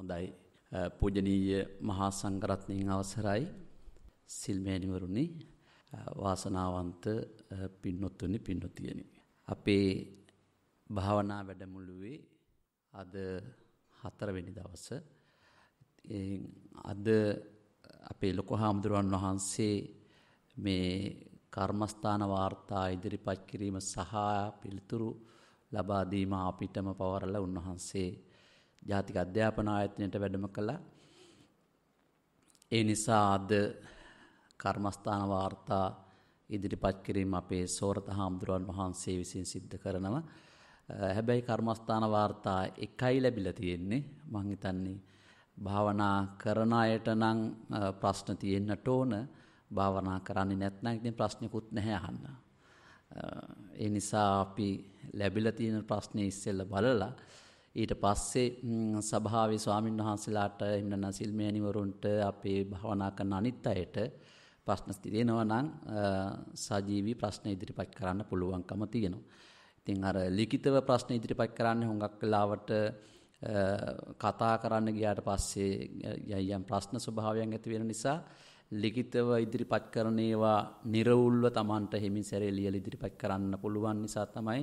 හොඳයි පූජනීය මහා සංඝරත්නයන් අවසරයි සිල්මෑණිවරුනි වාසනාවන්ත පින්නොත්තුනි පින්නොතියනි අපේ භාවනා වැඩමුළුවේ අද හතරවෙනි දවස අද අපේ ලොකු හාමුදුරුවන් වහන්සේ මේ කර්මස්ථාන වාර්තා ඉදිරිපත් කිරීම සහ පිළිතුරු ලබා දීම අපිටම පවරලා උන්වහන්සේ ජාතික අධ්‍යාපන ආයතනයට වැඩම කළා. ඒ නිසා අද කර්මස්ථාන වාර්තා ඉදිරිපත් කිරීම අපේ සෝරත හාමුදුරුවන් වහන්සේ විසින් සිද්ධ කරනවා. හැබැයි කර්මස්ථාන වාර්තා එකයි ලැබිලා තියෙන්නේ මං හිතන්නේ භාවනා කරන අයට නම් ප්‍රශ්න තියෙන්නට ඕන භාවනා කරන්නේ නැත්නම් ඉතින් ප්‍රශ්නකුත් නැහැ අහන්න. ඒ නිසා අපි ලැබිලා තියෙන ප්‍රශ්නේ ඉස්සෙල්ලා බලලා ඊට පස්සේ සභාවේ ස්වාමීන් වහන්සේලාට එහෙම නැත්නම් සිල්මෑණිවරුන්ට අපේ භවනා කරන අනිත් අයට ප්‍රශ්න තියෙනවා නම් සජීවී ප්‍රශ්න ඉදිරිපත් කරන්න පුළුවන්කම තියෙනවා. ඉතින් අර ලිඛිතව ප්‍රශ්න ඉදිරිපත් කරන්න හුඟක් වෙලාවට කතා කරන්න ගියාට පස්සේ යම් ප්‍රශ්න ස්වභාවයන් ඇති වෙන නිසා ලිඛිතව ඉදිරිපත් කරන ඒවා නිර්වුල්ව Tamanට හිමින් සැරේ ලියලා ඉදිරිපත් කරන්න පුළුවන් නිසා තමයි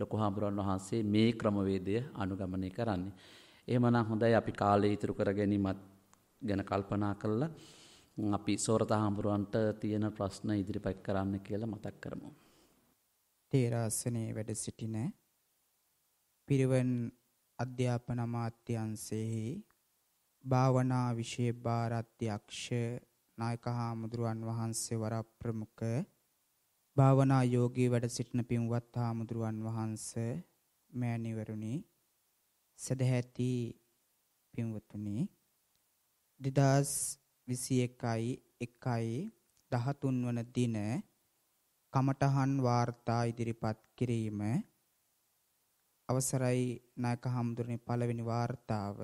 ලොකු හාමුදුරන් වහන්සේ මේ ක්‍රමවේදය අනුගමනය කරන්නේ. එහෙමනම් හොඳයි අපි කාලය ඉතුරු කර ගැනීමත් ගැන කල්පනා කළා. අපි සෝරත හාමුදුරන්ට තියෙන ප්‍රශ්න ඉදිරිපත් කරන්න කියලා මතක් කරමු. තේරාසනේ වැඩ සිටින පිරිවන් අධ්‍යාපන අමාත්‍යාංශයේ භාවනා විෂය භාරාධ්‍යක්ෂ නායක හාමුදුරුවන් වහන්සේ වරප්‍රමුඛ භාවනා යෝගී වැඩ සිටින පින්වත් හාමුදුරුවන් වහන්ස මෑණිවරුනි සදැහැති පින්වතුනි 2021යි 1යි 13 වන දින කමඨහන් වාර්තා ඉදිරිපත් කිරීම අවසරයි නායක හාමුදුරනේ පළවෙනි වார்த்தාව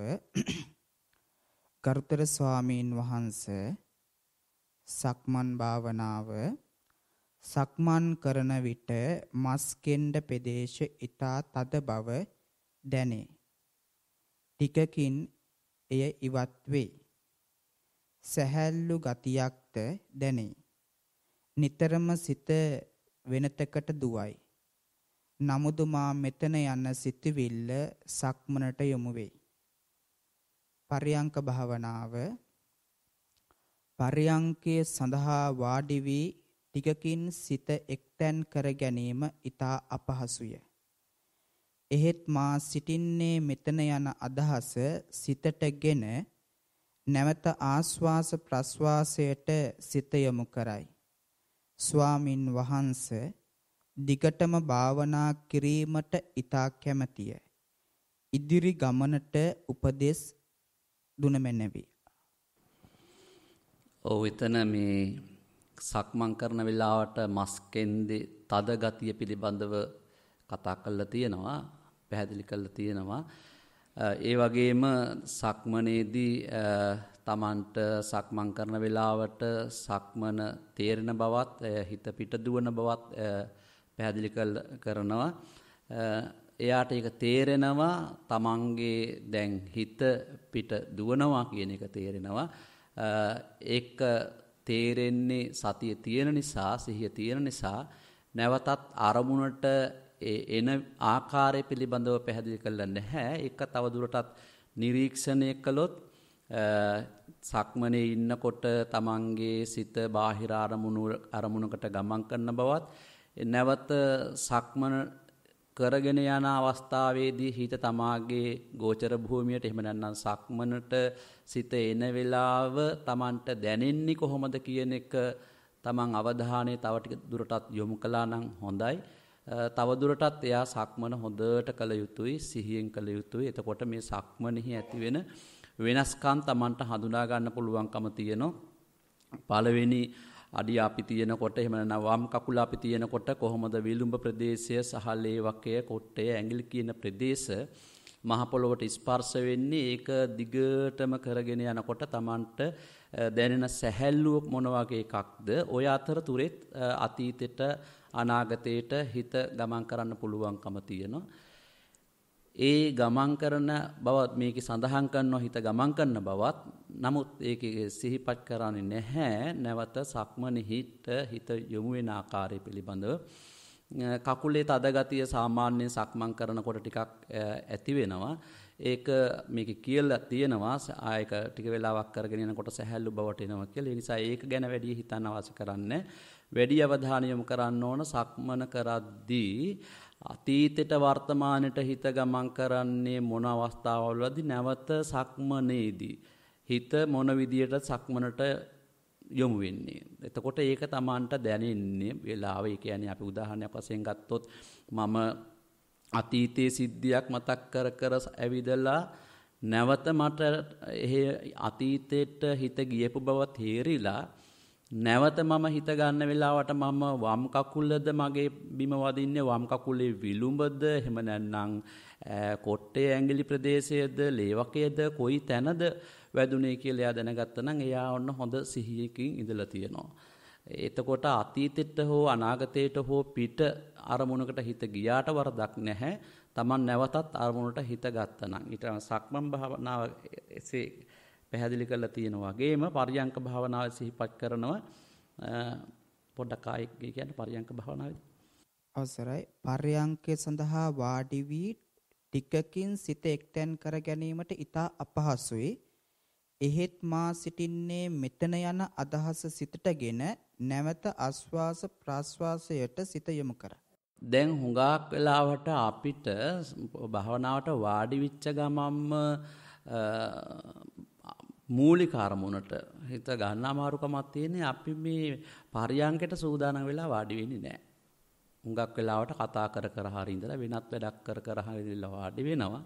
ගරුතර ස්වාමීන් වහන්සේ සක්මන් භාවනාව සක්මන් කරන විට මස් කෙණ්ඩ ප්‍රදේශ ඊතා තද බව දැනේ. ටිකකින් එය ඉවත් වේ. සැහැල්ලු ගතියක්ද දැනේ. නිතරම සිත වෙනතකට දුවයි. නමුදු මා මෙතන යන සිතවිල්ල සක්මනට යොමු වෙයි. පරියංක භාවනාව පරියංකයේ සඳහා වාඩි වී ටිකකින් සිත එක්තැන් කර ගැනීම ඊතා අපහසුය. එහෙත් මා සිටින්නේ මෙතන යන අදහස සිතටගෙන නැවත ආස්වාස ප්‍රස්වාසයට සිත යොමු කරයි. ස්වාමින් වහන්ස දිගටම භාවනා කිරීමට ඊතා කැමැතිය. ඉදිරි ගමනට උපදෙස් දුන මැනවි. ඔව් එතන මේ සක්මන් කරන වෙලාවට මස් කෙන්දේ තද ගතිය පිළිබඳව කතා කරලා තියෙනවා පැහැදිලි කරලා තියෙනවා ඒ වගේම සක්මනේදී තමන්ට සක්මන් කරන වෙලාවට සක්මන තේරෙන බවත් හිත පිට දුවන බවත් පැහැදිලි කරනවා එයාට ඒක තේරෙනවා තමන්ගේ දැන් හිත පිට දුවනවා කියන එක තේරෙනවා ඒක තේරෙන්නේ සතිය තියෙන නිසා සිහිය තියෙන නිසා නැවතත් අරමුණට එන ආකාරය පිළිබඳව පැහැදිලි කරලා නැහැ. ඒක තවදුරටත් නිරීක්ෂණය කළොත් සක්මනේ ඉන්නකොට තමන්ගේ සිත බාහිර අරමුණකට ගමන් කරන බවත් නැවත සක්මන කරගෙන යන අවස්ථාවේදී හිත තමාගේ ගෝචර භූමියට එහෙම නැත්නම් සක්මනට සිත එන වෙලාව Tamanට දැනෙන්නේ කොහොමද කියන එක Taman අවධානය තව ටික දුරටත් යොමු කළා නම් හොඳයි. තව දුරටත් එයා සක්මන හොඳට කළ යුතුයි, සිහියෙන් කළ යුතුයි. එතකොට මේ සක්මනෙහි ඇතිවෙන වෙනස්කම් Tamanට හඳුනා ගන්න පුළුවන්කම තියෙනවා. පළවෙනි අඩිය අපි තියෙනකොට එහෙම නැත්නම් වම් කකුල අපි තියෙනකොට කොහොමද විලුඹ ප්‍රදේශය සහ ලේවකය කොට්ටය ඇඟිලි කියන ප්‍රදේශ මහ පොළොවට ස්පර්ශ වෙන්නේ ඒක දිගටම කරගෙන යනකොට Tamanට දැනෙන සැහැල්ලුවක් මොන වගේ එකක්ද ඔය අතරතුරෙත් අතීතෙට අනාගතයට හිත ගමන් කරන්න පුළුවන්කම තියෙනවා ඒ ගමන් කරන බවත් මේක සඳහන් කරනවා හිත ගමන් කරන බවත් නමුත් ඒක සිහිපත් කරන්නේ නැහැ නැවත සක්මනෙහිට හිත යොමු වෙන ආකාරය පිළිබඳව කකුලේ තද ගතිය සාමාන්‍යයෙන් සක්මන් කරනකොට ටිකක් ඇති වෙනවා ඒක මේක කියලා තියෙනවා ආයක ටික වෙලාවක් කරගෙන යනකොට සැහැල්ලු බවට එනවා කියලා. ඒ නිසා ඒක ගැන වැඩි හිතන්න අවශ්‍ය කරන්නේ. වැඩි අවධානය යොමු කරන්න ඕන සක්මන කරද්දී අතීතයට වර්තමානයට හිත ගමන් කරන්නේ මොන අවස්ථාවලදී නැවත සක්මනේදී හිත මොන විදියට සක්මනට යොමු වෙන්නේ. එතකොට ඒක Tamanට දැනෙන්නේ වෙලාව. ඒ කියන්නේ අපි උදාහරණයක් වශයෙන් ගත්තොත් මම අතීතයේ සිද්ධියක් මතක් කර කර ඇවිදලා නැවත මට එහේ අතීතයට හිත ගියපු බව තේරිලා නැවත මම හිතගන්න වෙලාවට මම වම් කකුල්ලද මගේ බිම වදින්නේ වම් කකුලේ විලුඹද එහෙම නැත්නම් කොට්ටේ ඇඟිලි ප්‍රදේශයේද ලේවකයේද කොයි තැනද වැදුනේ කියලා එයා දැනගත්තා නම් එයා ඔන්න හොඳ සිහියකින් ඉඳලා තියෙනවා. එතකොට අතීතෙට හෝ අනාගතයට හෝ පිට අරමුණකට හිත ගියාට වරදක් නැහැ. Taman නැවතත් අරමුණට හිත ගත්තා නම් ඊට සක්මන් භාවනාව එසේ පැහැදිලි කරලා තියෙනවා. වගේම පරියංක භාවනාව සිහිපත් කරනව පොඩ්ඩක් ආයෙත් කියන්නේ පරියංක භාවනාවේදී. අවසරයි. පරියංකය සඳහා වාඩි වී ටිකකින් සිත එක්තෙන් කර ගැනීමට ඊට අපහසුයි. එහෙත් මා සිටින්නේ මෙතන යන අදහස සිතටගෙන නැවත ආස්වාස ප්‍රාස්වාසයට සිත යොමු කරයි. දැන් හුඟක් වෙලාවට අපිට භවනාවට වාඩි වෙච්ච ගමම්ම මූලික අරමුණට හිත ගන්න අමාරුකමක් තියෙන්නේ අපි මේ පරියංගයට සූදානම් වෙලා වාඩි වෙන්නේ නැහැ. හුඟක් වෙලාවට කතා කර කර හරි ඉඳලා වෙනත් වැඩක් කර කර හරි ඉඳලා වාඩි වෙනවා.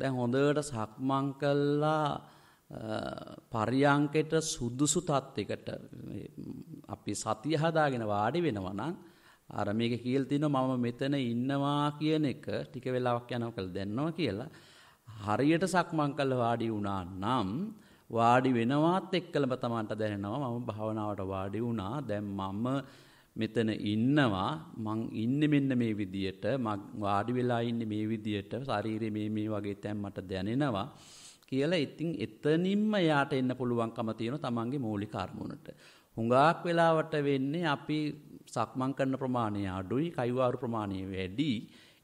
දැන් හොඳට සක්මන් කළා පරියංගයට සුදුසු තත්යකට අපි සතිය හදාගෙන වාඩි වෙනවා නම් අර මේක කියලා තිනවා මම මෙතන ඉන්නවා කියන එක ටික වෙලාවක් යනකොට දැනනවා කියලා හරියට සක්මන් කළා වාඩි වුණා නම් වාඩි වෙනවාත් එක්කලම තමන්ට දැනෙනවා මම භාවනාවට වාඩි වුණා දැන් මම මෙතන ඉන්නවා මං ඉන්නේ මෙන්න මේ විදියට මං වාඩි වෙලා ඉන්නේ මේ විදියට ශරීරේ මේ මේ වගේ තැන් මට දැනෙනවා කියලා ඉතින් එතනින්ම යාට එන්න පුළුවන්කම තියෙන තමන්ගේ මූලික අරමුණට. හුඟාක් වෙලාවට වෙන්නේ අපි සක්මන් කරන ප්‍රමාණය අඩුයි කයිවාරු ප්‍රමාණය වැඩි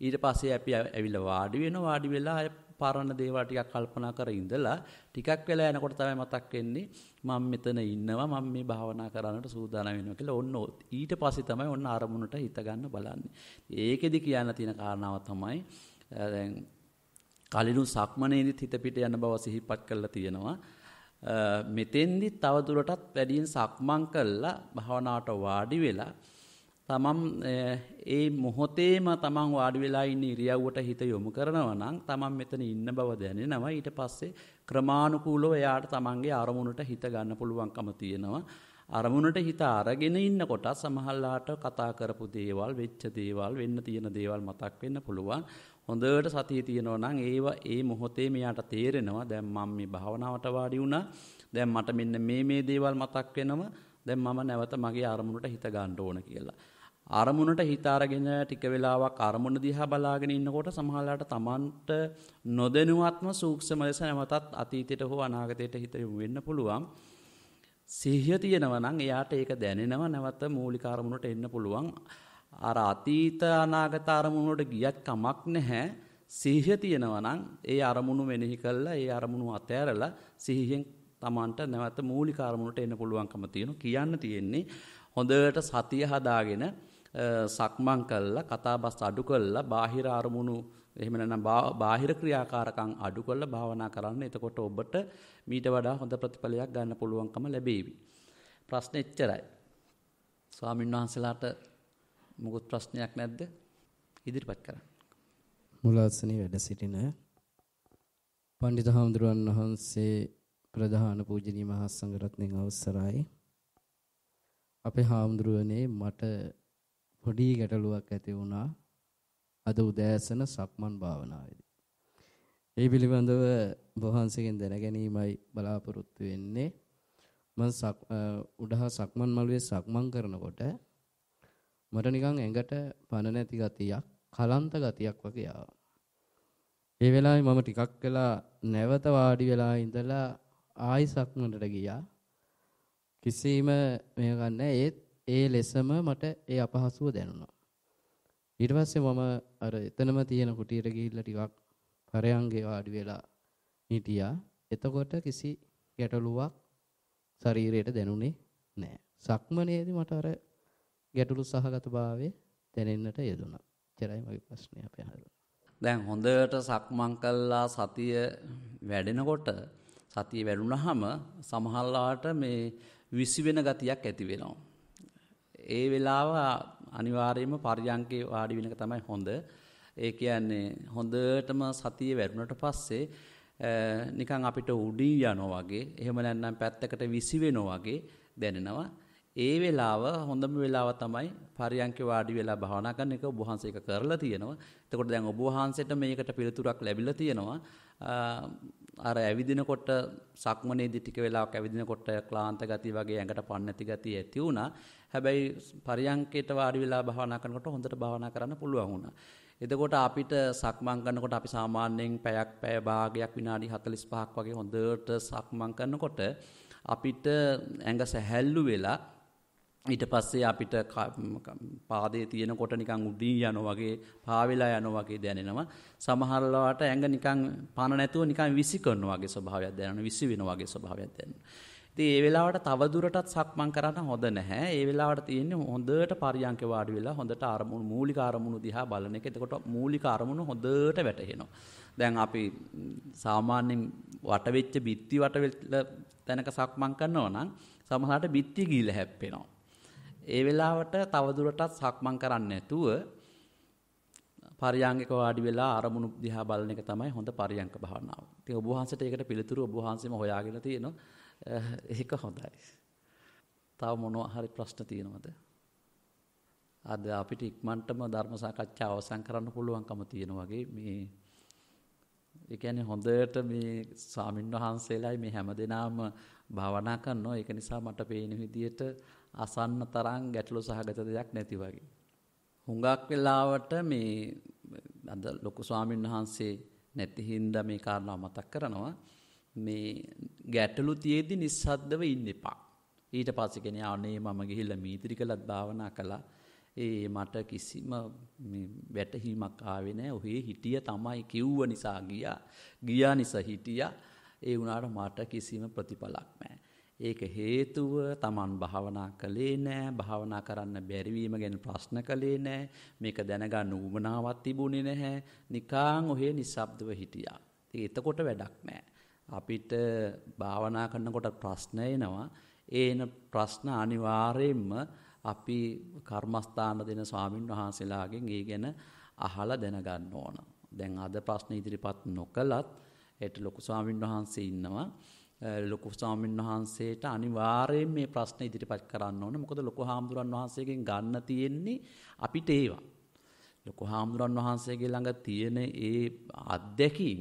ඊට පස්සේ අපි ඇවිල්ලා වාඩි වෙන වාඩි වෙලා පරණ දේවල් ටිකක් කල්පනා කර ඉඳලා ටිකක් වෙලා යනකොට තමයි මතක් වෙන්නේ මම මෙතන ඉන්නවා මම මේ භාවනා කරන්නට සූදානම් වෙනවා කියලා. ඔන්න ඊට පස්සේ තමයි ඔන්න අරමුණට හිත ගන්න බලන්නේ. ඒකෙදි කියන්න තියෙන කාරණාව තමයි දැන් කලිනු සක්මනේදිත් හිත පිට යන බව සිහිපත් කරලා තියෙනවා. මෙතෙන්දි තවදුරටත් වැඩියෙන් සක්මන් කළා භාවනාවට වාඩි වෙලා තමන් ඒ මොහොතේම තමන් වාඩි වෙලා ඉන්න ඉරියව්වට හිත යොමු කරනවා නම් තමන් මෙතන ඉන්න බව දැනෙනවා ඊට පස්සේ ක්‍රමානුකූලව එයාට තමන්ගේ අරමුණට හිත ගන්න පුළුවන්කම තියෙනවා අරමුණට හිත අරගෙන ඉන්නකොට සමහරලාට කතා කරපු දේවල් වෙච්ච දේවල් වෙන්න තියෙන දේවල් මතක් වෙන්න පුළුවන් හොඳට සතිය තියෙනවා නම් ඒව ඒ මොහොතේ මෙයාට තේරෙනවා දැන් මම මේ භාවනාවට වාඩි වුණා දැන් මට මෙන්න මේ මේ දේවල් මතක් වෙනවා දැන් මම නැවත මගේ අරමුණට හිත ගන්න ඕන කියලා අරමුණට හිත අරගෙන ටික වෙලාවක් අරමුණ දිහා බලාගෙන ඉන්නකොට සමහරලාට Tamanට නොදෙනුවත්ම සූක්ෂම ලෙස නැවතත් අතීතයට හෝ අනාගතයට හිත වෙන්න පුළුවන්. සිහිය තියෙනවා නම් එයාට ඒක දැනෙනවා නැවත මූලික අරමුණට එන්න පුළුවන්. අර අතීත අනාගත අරමුණට ගියත් කමක් නැහැ. සිහිය තියෙනවා නම් ඒ අරමුණු මෙනෙහි කළා ඒ අරමුණු අතහැරලා සිහියෙන් Tamanට නැවත මූලික අරමුණට එන්න පුළුවන්කම තියෙනවා. කියන්න තියෙන්නේ හොඳට සතිය හදාගෙන සක්මන් කළා කතා බස් අඩු කළා බාහිර අරමුණු එහෙම නැත්නම් බාහිර ක්‍රියාකාරකම් අඩු කළා භාවනා කරන්න එතකොට ඔබට මීට වඩා හොඳ ප්‍රතිඵලයක් ගන්න පුළුවන්කම ලැබේවි ප්‍රශ්න එච්චරයි ස්වාමීන් වහන්සේලාට මොකුත් ප්‍රශ්නයක් නැද්ද ඉදිරිපත් කරන්න මුලාසනේ වැඩ සිටින පණ්ඩිත හාමුදුරුවන් වහන්සේ ප්‍රධාන පූජනීය මහා සංඝරත්නයේ අවසරයි අපේ හාමුදුරුවනේ මට පොඩි ගැටලුවක් ඇති වුණා අද උදෑසන සක්මන් භාවනාවේදී. ඒ පිළිබඳව වහන්සේගෙන් දැනගැනීමයි බලාපොරොත්තු වෙන්නේ. මම උඩහා සක්මන් මළුවේ සක්මන් කරනකොට මට නිකන් ඇඟට පන නැති ගතියක්, කලන්ත ගතියක් වගේ ආවා. ඒ වෙලාවේ මම ටිකක් වෙලා නැවත වාඩි වෙලා ඉඳලා ආයි සක්මනට ගියා. කිසිම මේක නැහැ. ඒත් ඒ ලෙසම මට ඒ අපහසුව දැනුණා. ඊට පස්සේ මම අර එතනම තියෙන කුටියට ගිහිල්ලා ටිකක් පරයන්ගේ වාඩි වෙලා හිටියා. එතකොට කිසි ගැටලුවක් ශරීරයට දැනුනේ නැහැ. සක්මනේදී මට අර ගැටලු සහගතභාවය දැනෙන්නට යෙදුණා. එච්චරයි මගේ ප්‍රශ්නේ අපි අහලා. දැන් හොඳට සක්මන් කළා සතිය වැඩෙනකොට සතිය වැඩුණාම සමහරලාට මේ විසි වෙන ගතියක් ඇති වෙනවා. ඒ වෙලාව අනිවාර්යයෙන්ම පරියන්කේ වාඩි වෙන එක තමයි හොඳ. ඒ කියන්නේ හොඳටම සතිය වැටුණට පස්සේ නිකන් අපිට උඩින් යනවා වගේ එහෙම නැත්නම් පැත්තකට විසි වෙනවා වගේ දැනෙනවා. ඒ වෙලාව හොඳම වෙලාව තමයි පරියන්කේ වාඩි වෙලා භාවනා කරන එක ඔබ වහන්සේ එක කරලා තියෙනවා. එතකොට දැන් ඔබ වහන්සේට මේකට පිළිතුරක් ලැබිලා තියෙනවා. අර ඇවිදිනකොට සක්මනේදී ටික වෙලාවක් ඇවිදිනකොට ක්ලාන්ත ගති වගේ ඇඟට පන්න නැති ගති ඇති වුණා. හැබැයි පරියංකේට වාඩි වෙලා භාවනා කරනකොට හොඳට භාවනා කරන්න පුළුවන් වුණා. එතකොට අපිට සක්මන් කරනකොට අපි සාමාන්‍යයෙන් පැයක් පැය භාගයක් විනාඩි 45ක් වගේ හොඳට සක්මන් කරනකොට අපිට ඇඟ සැහැල්ලු වෙලා ඊට පස්සේ අපිට පාදේ තියෙනකොට නිකං උඩී යන වගේ පාවෙලා යන වගේ දැනෙනවා. සමහරලාට ඇඟ නිකං පණ නැතුව නිකං විසි කරන වගේ ස්වභාවයක් දැනෙනවා. විසි වෙන වගේ ස්වභාවයක් දැනෙනවා. ඉතින් ඒ වෙලාවට තව දුරටත් සක්මන් කරන්න හොඳ නැහැ. ඒ වෙලාවට තියෙන්නේ හොඳට පරියන්ක වාඩි වෙලා හොඳට අරමුණු මූලික අරමුණු දිහා බලන එක. එතකොට මූලික අරමුණු හොඳට වැටහෙනවා. දැන් අපි සාමාන්‍යයෙන් වට වෙච්ච බිත්ති වට තැනක සක්මන් කරනවා නම් සමහරට බිත්ති ගිල හැප්පෙනවා. ඒ වෙලාවට තවදුරටත් සක්මන් කරන්නේ නැතුව පරියංගික වාඩි වෙලා අරමුණු දිහා බලන එක තමයි හොඳ පරියංග භාවනාව. ඉතින් ඔබ වහන්සේට ඒකට පිළිතුරු ඔබ වහන්සේම හොයාගෙන තියෙනවා. ඒක හොඳයි. තව මොනවා හරි ප්‍රශ්න තියෙනවද? අද අපිට ඉක්මනටම ධර්ම සාකච්ඡාව අවසන් කරන්න පුළුවන්කම තියෙන වගේ මේ ඒ කියන්නේ හොඳට මේ ස්වාමින්වහන්සේලායි මේ හැමදෙනාම භාවනා කරනවා. ඒක නිසා මට පේන විදිහට අසන්න තරම් ගැටලු සහගත දෙයක් නැති වගේ. හුඟක් වෙලාවට මේ අද ලොකු ස්වාමීන් වහන්සේ නැති හින්දා මේ කාරණාව මතක් කරනවා මේ ගැටලු තියේදී නිස්සද්දව ඉන්න එපා. ඊට පස්සේ කෙන අනේ මම ගිහිල්ලා මීතිරි කළත් භාවනා කළා. ඒ මට කිසිම වැටහීමක් ආවේ නැහැ. ඔහේ හිටිය තමයි කිව්ව නිසා ගියා. ගියා නිසා හිටියා. ඒ වුණාට මට කිසිම ප්‍රතිඵලක් නැහැ. ඒක හේතුව Taman භාවනා කළේ නෑ භාවනා කරන්න බැරිවීම ගැන ප්‍රශ්න කළේ නෑ මේක දැනගන්න උවමනාවක් තිබුණේ නැහැ නිකාං ඔහේ නිස්සබ්දව හිටියා. ඉතින් එතකොට වැඩක් නෑ. අපිට භාවනා කරනකොට ප්‍රශ්න එනවා. ඒන ප්‍රශ්න අනිවාර්යයෙන්ම අපි කර්මස්ථාන දෙන ස්වාමින් වහන්සේලාගෙන් ඒ ගැන අහලා දැනගන්න ඕන. දැන් අද ප්‍රශ්න ඉදිරිපත් නොකලත් ඒට ලොකු ස්වාමින් වහන්සේ ඉන්නවා. ලොකු ස්වාමීන් වහන්සේට අනිවාර්යෙන් මේ ප්‍රශ්න ඉදිරිපත් කරන්න ඕන. මොකද ලොකු හාමුදුරන් වහන්සේගෙන් ගන්න තියෙන්නේ අපිට ඒවා. ලොකු හාමුදුරන් වහන්සේගේ ළඟ තියෙන ඒ අත්දැකීම්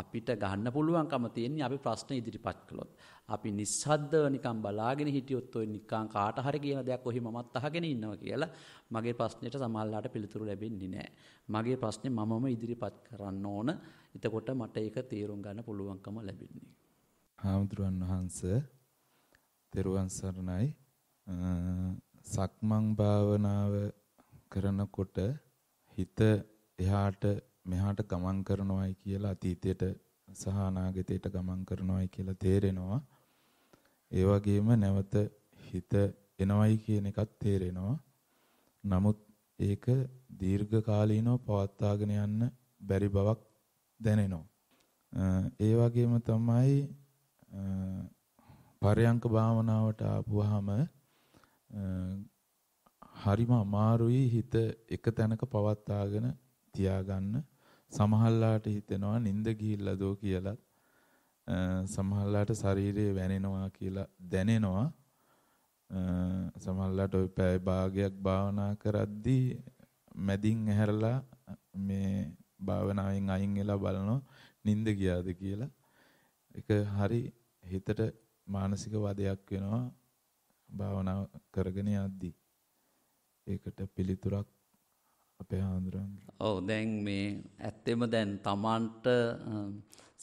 අපිට ගන්න පුළුවන්කම තියෙන්නේ අපි ප්‍රශ්න ඉදිරිපත් කළොත්. අපි නිස්සද්දව නිකන් බලාගෙන හිටියොත් ඔය නිකන් කාට හරි කියන දෙයක් ඔහි මමත් අහගෙන ඉන්නවා කියලා මගේ ප්‍රශ්නෙට සමහරලාට පිළිතුරු ලැබෙන්නේ නැහැ. මගේ ප්‍රශ්නේ මමම ඉදිරිපත් කරන්න ඕන. එතකොට මට ඒක තේරුම් ගන්න පුළුවන්කම ලැබෙන්නේ. හාමුදුරුවන් වහන්ස තෙරුවන් සරණයි සක්මන් භාවනාව කරනකොට හිත එහාට මෙහාට ගමන් කරනවායි කියලා අතීතයට සහ අනාගතයට ගමන් කරනවායි කියලා තේරෙනවා ඒ වගේම නැවත හිත එනවයි කියන එකත් තේරෙනවා නමුත් ඒක දීර්ඝ කාලීනව පවත්වාගෙන යන්න බැරි බවක් දැනෙනවා ඒ වගේම තමයි පරයන්ක භාවනාවට ආපුවාම හරිම අමාරුයි හිත එක තැනක පවත්වාගෙන තියාගන්න සමහල්ලාට හිතෙනවා නිින්ද ගිහිල්ලාදෝ කියලා සමහල්ලාට ශරීරය වැනෙනවා කියලා දැනෙනවා සමහල්ලාට ওই පැය භාගයක් භාවනා කරද්දී මැදින් ඇහැරලා මේ භාවනාවෙන් අයින් වෙලා බලනවා නිින්ද ගියාද කියලා ඒක හරි හිතට මානසික වදයක් වෙනවා භාවනා කරගෙන යද්දී. ඒකට පිළිතුරක් අපේ ආන්දරන්. ඔව් දැන් මේ ඇත්තෙම දැන් Tamanට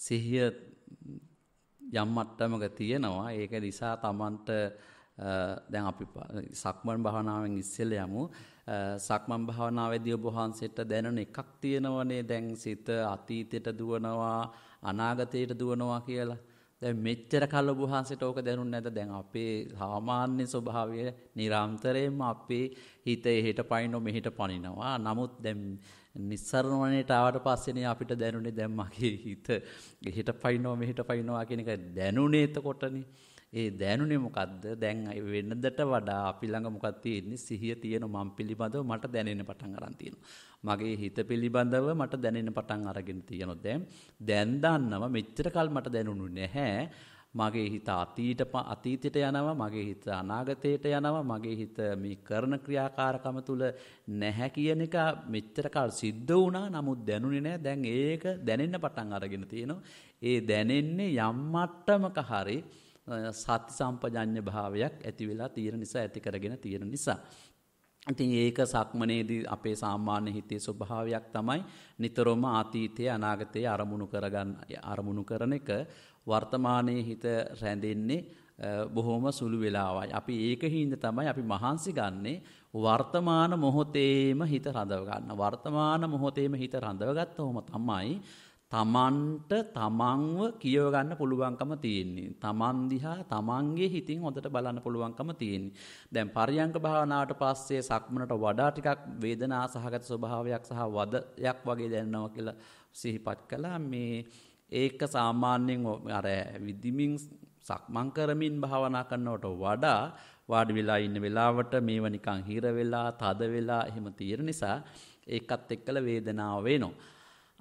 සිහිය යම් මට්ටමක තියෙනවා. ඒක නිසා Tamanට දැන් අපි සක්මන් භාවනාවෙන් ඉස්සෙල්ල යමු සක්මන් භාවනාවේදී ඔබ වහන්සේට දැනෙන එකක් තියෙනවනේ දැන් සිත අතීතයට දුවනවා අනාගතයට දුවනවා කියලා දැන් මෙච්චර කල් ඔබ වහන්සේට ඕක දැනුන්නේ නැද්ද? දැන් අපේ සාමාන්‍ය ස්වභාවය නිරන්තරයෙන්ම අපේ හිත එහෙට පනිනව මෙහෙට පනිනවා. නමුත් දැන් නිස්සරණ වනයේට ආවට පස්සේනේ අපිට දැනුනේ දැන් මගේ හිත එහෙට පනිනව මෙහෙට පනිනවා කියන එක දැනුනේ එතකොටනේ. ඒ දැනුනේ මොකද්ද? දැන් වෙනදට වඩා අපි ළඟ මොකක්ද තියෙන්නේ? සිහිය තියෙන මම පිළිබඳව මට දැනෙන්න පටන් අරන් තියෙනවා. මගේ හිත පිළිබඳව මට දැනෙන්න පටන් අරගෙන තියෙනවා. දැන් දැන් දන්නවා මෙච්චර කල් මට දැනුණු නැහැ. මගේ හිත අතීත අතීතයට යනවා මගේ හිත අනාගතයට යනවා මගේ හිත මේ කරන ක්‍රියාකාරකම තුල නැහැ කියන එක මෙච්චර කාල සිද්ධ වුණා නමුත් දැනුනේ නැහැ දැන් ඒක දැනෙන්න පටන් අරගෙන තියෙනවා ඒ දැනෙන්නේ යම් මට්ටමක හරියි සති සම්පජඥ භාවයක් ඇති වෙලා තීර නිසා ඇති කරගෙන තියෙන නිසා. ඉතින් ඒක සක්මනේදී අපේ සාමාන්‍ය හිතේ ස්වභාවයක් තමයි නිතරම අතීතයේ අනාගතයේ අරමුණු කරගන්න අරමුණු කරන එක වර්තමානයේ හිත රැඳෙන්නේ බොහොම සුළු වෙලාවයි. අපි ඒක හිඳ තමයි අපි මහන්සි ගන්නේ වර්තමාන මොහොතේම හිත රඳව ගන්න. වර්තමාන මොහොතේම හිත රඳවගත්තොම තමයි තමන්ට තමන්ව කියව ගන්න පුළුවන්කම තියෙන්නේ. තමන් දිහා තමන්ගේ හිතින් හොඳට බලන්න පුළුවන්කම තියෙන්නේ. දැන් පරියංග භාවනාවට පස්සේ සක්මනට වඩා ටිකක් වේදනා සහගත ස්වභාවයක් සහ වදයක් වගේ දැනෙනවා කියලා සිහිපත් කළා. මේ ඒක සාමාන්‍යයෙන් අර විදිමින් සක්මන් කරමින් භාවනා කරනවට වඩා වාඩි වෙලා ඉන්න වෙලාවට මේව නිකන් හිර වෙලා, තද වෙලා එහෙම තියෙන නිසා ඒකත් එක්කලා වේදනාව වෙනවා.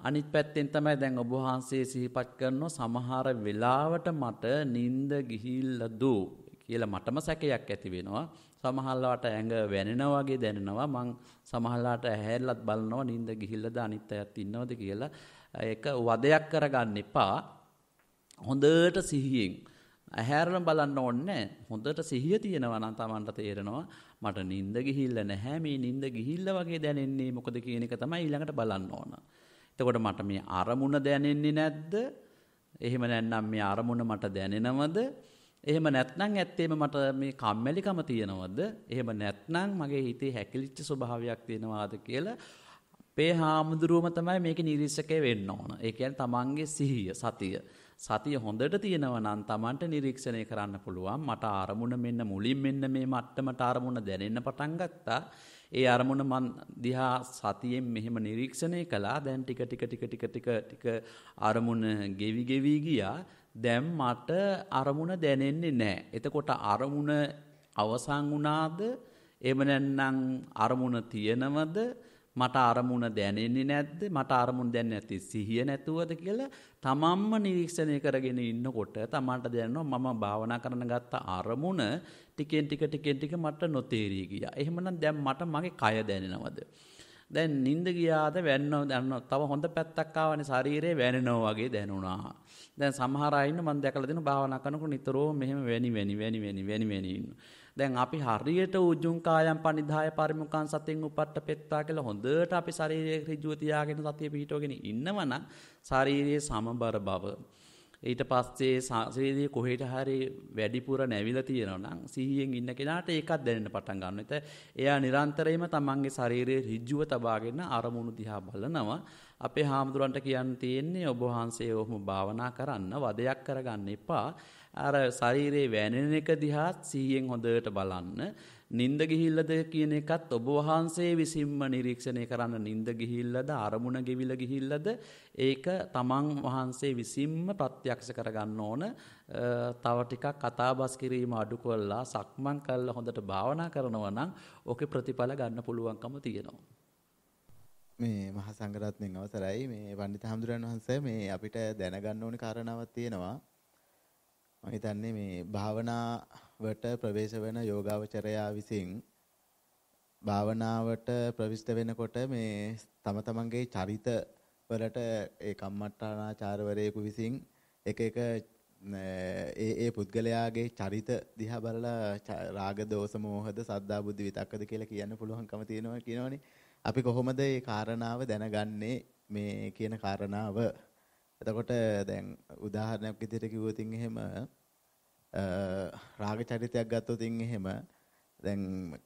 අනිත් පැත්තෙන් තමයි දැන් ඔබ වහන්සේ සිහිපත් කරනවා සමහර වෙලාවට මට නිින්ද ගිහිල්ලා දෝ කියලා මටම සැකයක් ඇති වෙනවා. සමහරලාට ඇඟ වැනෙනවා වගේ දැනෙනවා. මං සමහරලාට ඇහැරලත් බලනවා නිින්ද ගිහිල්ලාද අනිත් අයත් ඉන්නවද කියලා. ඒක වදයක් කරගන්න එපා. හොඳට සිහියෙන් ඇහැරලා බලන්න ඕනේ හොඳට සිහිය තියෙනවා නම් Tamanට තේරෙනවා මට නිින්ද ගිහිල්ලා නැහැ මේ නිින්ද ගිහිල්ලා වගේ දැනෙන්නේ මොකද කියන එක තමයි ඊළඟට බලන්න ඕන. එතකොට මට මේ අරමුණ දැනෙන්නේ නැද්ද? එහෙම නැත්නම් මේ අරමුණ මට දැනෙනවද? එහෙම නැත්නම් ඇත්තේම මට මේ කම්මැලිකම තියෙනවද? එහෙම නැත්නම් මගේ හිතේ හැකිලිච්ච ස්වභාවයක් තියෙනවාද කියලා අපේ හාමුදුරුවම තමයි මේකේ නිරීක්ෂකය වෙන්න ඕන. ඒ කියන්නේ තමන්ගේ සිහිය, සතිය. සතිය හොඳට තියෙනව නම් Tamanට නිරීක්ෂණය කරන්න පුළුවන් මට අරමුණ මෙන්න මුලින් මෙන්න මේ මට්ටමට අරමුණ දැනෙන්න පටන් ගත්තා ඒ අරමුණ මන් දිහා සතියෙන් මෙහෙම නිරීක්ෂණය කළා දැන් ටික ටික ටික ටික ටික ටික අරමුණ ගෙවි ගෙවී ගියා දැන් මට අරමුණ දැනෙන්නේ නැහැ. එතකොට අරමුණ අවසන් වුණාද? එහෙම නැත්නම් අරමුණ තියෙනවද? මට අරමුණ දැනෙන්නේ නැද්ද මට අරමුණ දැන් නැති සිහිය නැතුවද කියලා තමන්ම නිරීක්ෂණය කරගෙන ඉන්නකොට තමන්ට දැනෙනවා මම භාවනා කරන ගත්ත අරමුණ ටිකෙන් ටික ටිකෙන් ටික මට නොතේරී ගියා. එහෙමනම් දැන් මට මගේ කය දැනෙනවද? දැන් නිින්ද ගියාද වැන්නව දන්නව තව හොඳ පැත්තක් ආවනේ ශරීරේ වැනෙනවා වගේ දැනුණා. දැන් සමහර අය ඉන්න මම දැකලා දෙන භාවනා කරනකොට නිතරම මෙහෙම වැනි වැනි වැනි වැනි වැනි වැනි ඉන්නවා. දැන් අපි හරියට උජුං කායම් පනිදාය පරිමුඛං සතින් උපට්ඨ පෙත්තා කියලා හොඳට අපි ශරීරයේ ඍජුව තියාගෙන සතිය පිහිටවගෙන ඉන්නවනම් ශාරීරියේ සමබර බව ඊට පස්සේ ශරීරයේ කොහෙට හරි වැඩිපුර නැවිලා තියෙනවා නම් සිහියෙන් ඉන්න කෙනාට ඒකක් දැනෙන්න පටන් ගන්නවා. ඒත එයා නිරන්තරයෙන්ම තමන්ගේ ශරීරයේ ඍජුව තබාගෙන අරමුණු දිහා බලනවා. අපේ හාමුදුරන්ට කියන්න තියෙන්නේ ඔබ වහන්සේ ඔහොම භාවනා කරන්න වදයක් කරගන්න එපා. අර ශරීරයේ වැනෙන එක දිහා සිහියෙන් හොඳට බලන්න. නින්ද ගිහිල්ලද කියන එකත් ඔබ වහන්සේ විසින්ම නිරීක්ෂණය කරන්න නින්ද ගිහිල්ලද අරමුණ ගෙවිල ගිහිල්ලද ඒක තමන් වහන්සේ විසින්ම ප්‍රත්‍යක්ෂ කරගන්න ඕන තව ටිකක් කතාබස් කිරීම අඩු කරලා සක්මන් කළා හොඳට භාවනා කරනවා නම් ඕකේ ප්‍රතිඵල ගන්න පුළුවන්කම තියෙනවා. මේ මහා සංඝරත්නයන් අවසරයි මේ පණ්ඩිත හඳුරන් වහන්සේ මේ අපිට දැනගන්න ඕනි කාරණාවක් තියෙනවා මම හිතන්නේ මේ භාවනාවට ප්‍රවේශ වෙන යෝගාවචරයා විසින් භාවනාවට ප්‍රවිෂ්ඨ වෙනකොට මේ තම තමන්ගේ චරිත වලට ඒ කම්මට්ටානාචාරවරයෙකු විසින් එක එක ඒ ඒ පුද්ගලයාගේ චරිත දිහා බලලා රාග දෝෂ මෝහද සද්දා බුද්ධ විතක්කද කියලා කියන්න පුළුවන්කම තියෙනවා කියනවනේ. අපි කොහොමද මේ කාරණාව දැනගන්නේ මේ කියන කාරණාව එතකොට දැන් උදාහරණයක් විදිහට කිව්වොත් එහෙම රාග චරිතයක් ගත්තොත් එහෙම දැන්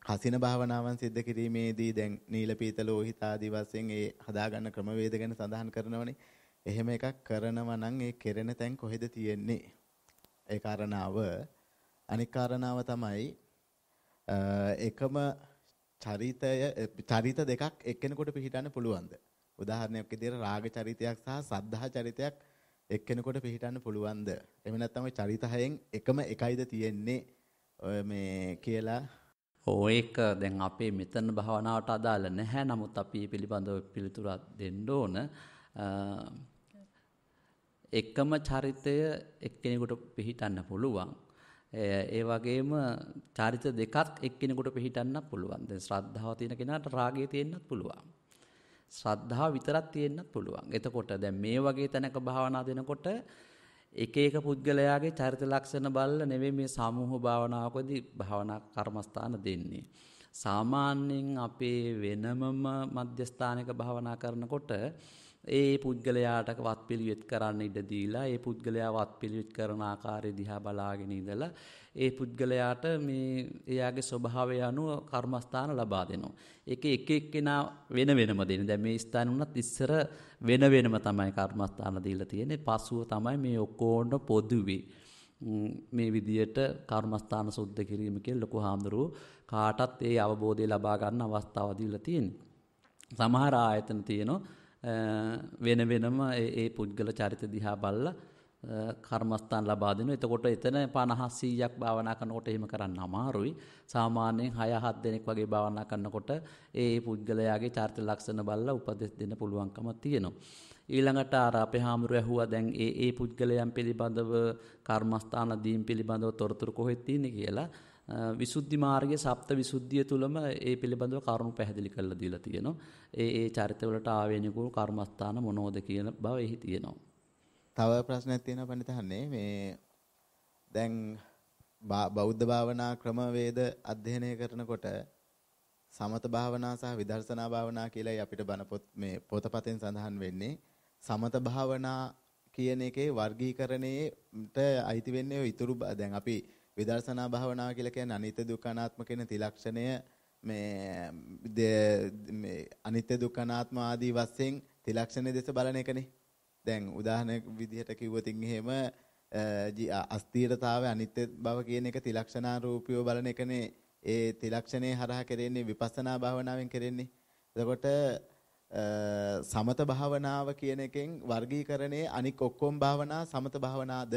කසින භාවනාවන් සිද්ධ කිරීමේදී දැන් නීල පීත ලෝහිත ආදී වශයෙන් ඒ හදාගන්න ක්‍රමවේද ගැන සඳහන් කරනවනේ. එහෙම එකක් කරනවා නම් ඒ කෙරෙන තැන් කොහෙද තියෙන්නේ? ඒ කාරණාව අනික් කාරණාව තමයි එකම චරිතය චරිත දෙකක් එක්කෙනෙකුට පිළිහිටන්න පුළුවන්ද? උදාහරණයක් විදිහට රාග චරිතයක් සහ සද්ධා චරිතයක් එක්කෙනෙකුට පිළිහිටන්න පුළුවන්ද? එහෙම නැත්නම් ওই චරිත හයෙන් එකම එකයිද තියෙන්නේ මේ කියලා ඕක දැන් අපේ මෙතන භාවනාවට අදාළ නැහැ. නමුත් අපි පිළිබඳව පිළිතුරක් දෙන්න ඕන. එකම චරිතය එක්කෙනෙකුට පිළිහිටන්න පුළුවන්. ඒ වගේම චරිත දෙකක් එක්කෙනෙකුට පිළිහිටන්න පුළුවන්. දැන් ශ්‍රද්ධාව තියෙන කෙනාට රාගය තියෙන්නත් පුළුවන්. ශ්‍රද්ධාව විතරක් තියෙන්නත් පුළුවන්. එතකොට දැන් මේ වගේ තැනක භාවනා දෙනකොට එක එක පුද්ගලයාගේ චරිත ලක්ෂණ බලලා නෙවෙයි මේ සමූහ භාවනාවකදී භාවනා කර්මස්ථාන දෙන්නේ. සාමාන්‍යයෙන් අපේ වෙනමම මධ්‍යස්ථානික භාවනා කරනකොට ඒ පුද්ගලයාට වත් පිළිවෙත් කරන්න ඉඩ දීලා ඒ පුද්ගලයා වත් පිළිවෙත් කරන ආකාරය දිහා බලාගෙන ඉඳලා ඒ පුද්ගලයාට මේ එයාගේ ස්වභාවය අනුව කර්මස්ථාන ලබා දෙනවා. ඒක එක එක්කෙනා වෙන වෙනම දෙන. දැන් මේ ස්ථාන උනත් ඉස්සර වෙන වෙනම තමයි කර්මස්ථාන දීලා තියෙන්නේ. පසුව තමයි මේ ඔක්කොන්ට පොදුවේ මේ විදියට කර්මස්ථාන සුද්ධ කිරීම කියලා ලොකු හාමුදුරුවෝ කාටත් ඒ අවබෝධය ලබා ගන්න අවස්ථාව දීලා තියෙනවා. සමහර ආයතන තියෙනවා වෙන වෙනම ඒ පුද්ගල චරිත දිහා බල්ල කර්මස්ථාන් ලබා දෙනවා. එතකොට එතන 50 100ක් භාවනා කරනකොට එහෙම කරන්න අමාරුයි. සාමාන්‍යයෙන් 6 7 දෙනෙක් වගේ භාවනා කරනකොට ඒ පුද්ගලයාගේ චරිත ලක්ෂණ බලලා උපදෙස් දෙන්න පුළුවන්කම තියෙනවා. ඊළඟට අර අපේ හාමුදුරුවෝ ඇහුවා දැන් ඒ ඒ පුද්ගලයන් පිළිබඳව කර්මස්ථාන දීම් පිළිබඳව තොරතුරු කොහෙද තියෙන්නේ කියලා. විසුද්ධි මාර්ගයේ සප්ත විසුද්ධිය තුලම ඒ පිළිබඳව කරුණු පැහැදිලි කරලා දීලා තියෙනවා. ඒ ඒ චරිතවලට ආවේනික වූ කර්මස්ථාන මොනෝද කියන බව එහි තියෙනවා. තව ප්‍රශ්නයක් තියෙනවා පණිතහන්නේ මේ දැන් බෞද්ධ භාවනා ක්‍රමවේද අධ්‍යයනය කරනකොට සමත භාවනා සහ විදර්ශනා භාවනා කියලායි අපිට බණ පොත් මේ පොතපතෙන් සඳහන් වෙන්නේ සමත භාවනා කියන එකේ වර්ගීකරණයට අයිති වෙන්නේ ඉතුරු දැන් අපි විදර්ශනා භාවනාව කියලා කියන්නේ අනිත්‍ය දුක්ඛ අනාත්ම කියන තිලක්ෂණය මේ මේ අනිත්‍ය දුක්ඛ අනාත්ම ආදී වශයෙන් තිලක්ෂණ දෙස බලන එකනේ. දැන් උදාහරණයක් විදිහට කිව්වොතින් එහෙම අස්ථීරතාවය අනිත්‍ය බව කියන එක තිලක්ෂණාරූපීව බලන එකනේ ඒ තිලක්ෂණේ හරහා කරෙන්නේ විපස්සනා භාවනාවෙන් කරෙන්නේ. එතකොට සමත භාවනාව කියන එකෙන් වර්ගීකරණයේ අනික් ඔක්කොම භාවනා සමත භාවනාද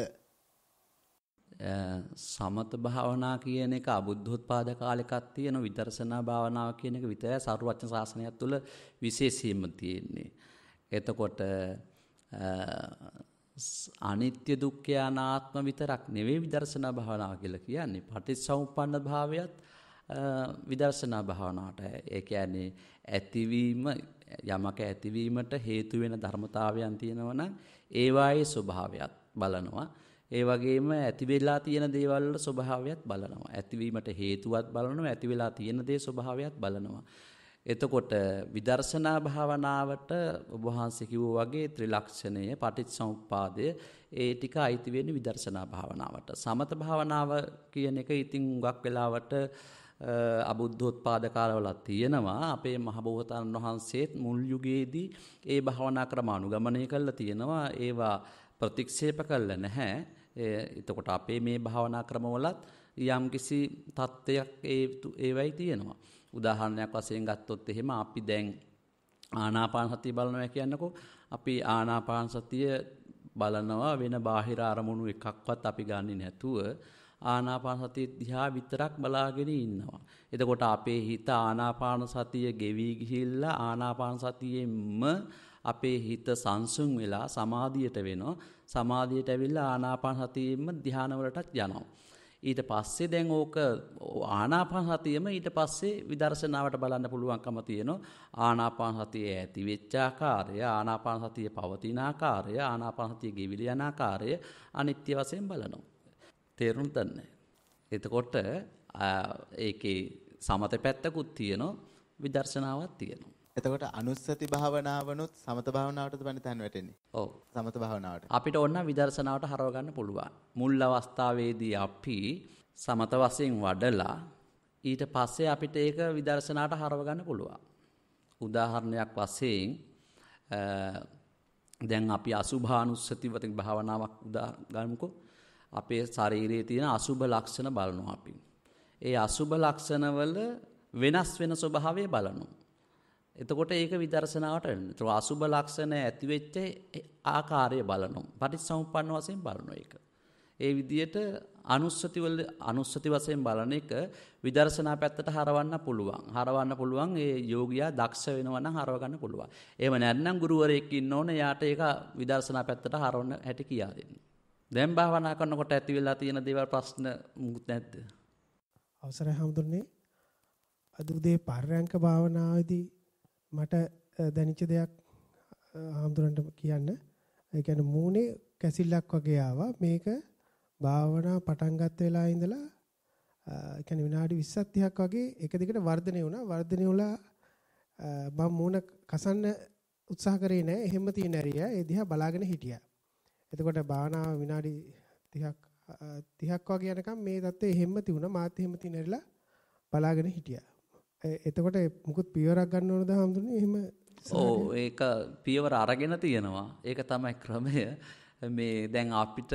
සමත භාවනා කියන එක අබුද්ධෝත්පාද කාලෙකක් තියෙන විදර්ශනා භාවනාව කියන එක විතරයි සරුවචන ශාසනයත් තුළ විශේෂීම තියෙන්නේ. එතකොට අනිත්‍ය දුක්ඛ අනාත්ම විතරක් නෙවෙයි විදර්ශනා භාවනාව කියලා කියන්නේ. පටිච්චසමුප්පන්න භාවයත් විදර්ශනා භාවනාවට. ඒ කියන්නේ ඇතිවීම යමක ඇතිවීමට හේතු වෙන ධර්මතාවයන් තියෙනවනම් ඒවායේ ස්වභාවයත් බලනවා. ඒ වගේම ඇති වෙලා තියෙන දේවල් වල ස්වභාවයත් බලනවා. ඇතිවීමට හේතුවත් බලනවා, ඇති වෙලා තියෙන දේ ස්වභාවයත් බලනවා. එතකොට විදර්ශනා භාවනාවට ඔබ වහන්සේ කිව්වා වගේ ත්‍රිලක්ෂණය, පටිච්චසමුප්පාදය ඒ ටික අයිති වෙන්නේ විදර්ශනා භාවනාවට. සමත භාවනාව කියන එක ඉතින් හුඟක් වෙලාවට අබුද්ධෝත්පාද කාලවලත් තියෙනවා අපේ මහබෝසතාණන් වහන්සේත් මුල් යුගයේදී ඒ භාවනා ක්‍රම අනුගමනය කළා තියෙනවා ඒවා ප්‍රතික්ෂේප කළා නැහැ එතකොට අපේ මේ භාවනා ක්‍රමවලත් යම්කිසි தත්වයක් ඒවයි තියෙනවා. උදාහරණයක් වශයෙන් ගත්තොත් එහෙම අපි දැන් ආනාපාන සතිය බලනවා කියන්නකෝ අපි ආනාපාන සතිය බලනවා වෙන බාහිර අරමුණු එකක්වත් අපි ගන්නේ නැතුව ආනාපාන සතිය දිහා විතරක් බලාගෙන ඉන්නවා. එතකොට අපේ හිත ආනාපාන සතිය ගෙවි ගිහිල්ලා ආනාපාන සතියෙම්ම අපේ හිත සංසුන් වෙලා සමාධියට වෙනවා. සමාධියට ඇවිල්ලා ආනාපාන සතියෙම ධානවලටත් යනවා. ඊට පස්සේ දැන් ඕක ආනාපාන සතියෙම ඊට පස්සේ විදර්ශනාවට බලන්න පුළුවන්කම තියෙනවා. ආනාපාන සතිය ඇති වෙච්ච ආකාරය, ආනාපාන සතිය පවතින ආකාරය, ආනාපාන සතිය ගෙවිල යන ආකාරය අනිත්‍ය වශයෙන් බලනවා. තේරුම් ගන්න. එතකොට ඒකේ සමත පැත්තකුත් තියෙනවා විදර්ශනාවක් තියෙනවා. එතකොට අනුස්සති භාවනාවනොත් සමත භාවනාවටද පණිතන් වැටෙන්නේ. ඔව්. සමත භාවනාවට. අපිට ඕන විදර්ශනාවට හරව ගන්න පුළුවන්. මුල් අවස්ථාවේදී අපි සමත වශයෙන් වඩලා ඊට පස්සේ අපිට ඒක විදර්ශනාට හරව ගන්න පුළුවන්. උදාහරණයක් වශයෙන් දැන් අපි අසුභානුස්සති වතින් භාවනාවක් උදා ගමුකෝ. අපේ ශරීරයේ තියෙන අසුභ ලක්ෂණ බලනවා අපි. ඒ අසුභ ලක්ෂණවල වෙනස් වෙන ස්වභාවය බලනවා. එතකොට ඒක විදර්ශනාවට එන්න. ඒතර අසුබ ලක්ෂණ ඇති වෙච්ච ආකාරය බලනවා. පටිච්චසමුප්පන්න වශයෙන් බලන එක. ඒ විදිහට අනුස්සති වල අනුස්සති වශයෙන් බලන එක විදර්ශනා පැත්තට හරවන්න පුළුවන්. හරවන්න පුළුවන් ඒ යෝගියා දක්ෂ වෙනවා නම් හරව ගන්න පුළුවන්. එහෙම නැත්නම් ගුරුවරයෙක් ඉන්න ඕන එයාට ඒක විදර්ශනා පැත්තට හරවන්න හැටි කියා දෙන්න. දැන් භාවනා කරනකොට ඇති වෙලා තියෙන දේවල් ප්‍රශ්න මුකුත් නැද්ද? අවසරයි හැමදෙන්නේ අද උදේ පරයන්ක භාවනාවේදී මට දැනිච්ච දෙයක් හාමුදුරන්ට කියන්න. ඒ කියන්නේ මූණේ කැසිල්ලක් වගේ ආවා. මේක භාවනා පටන් ගත්ත වෙලාවේ ඉඳලා ඒ කියන්නේ විනාඩි 20ක් 30ක් වගේ එක දිගට වර්ධනය වුණා. වර්ධනය වුණා මම මූණ කසන්න උත්සාහ කරේ නැහැ. එහෙම තියෙන ඇරියා ඒ දිහා බලාගෙන හිටියා. එතකොට භාවනාව විනාඩි 30ක් 30ක් වගේ යනකම් මේ தත්ත්වය එහෙම්ම තිබුණා. මාත් එහෙම තිනරිලා බලාගෙන හිටියා. එතකොට මුකුත් පියවරක් ගන්න ඕනද හඳුන්නේ එහෙම ඔව් ඒක පියවර අරගෙන තියෙනවා ඒක තමයි ක්‍රමය මේ දැන් අපිට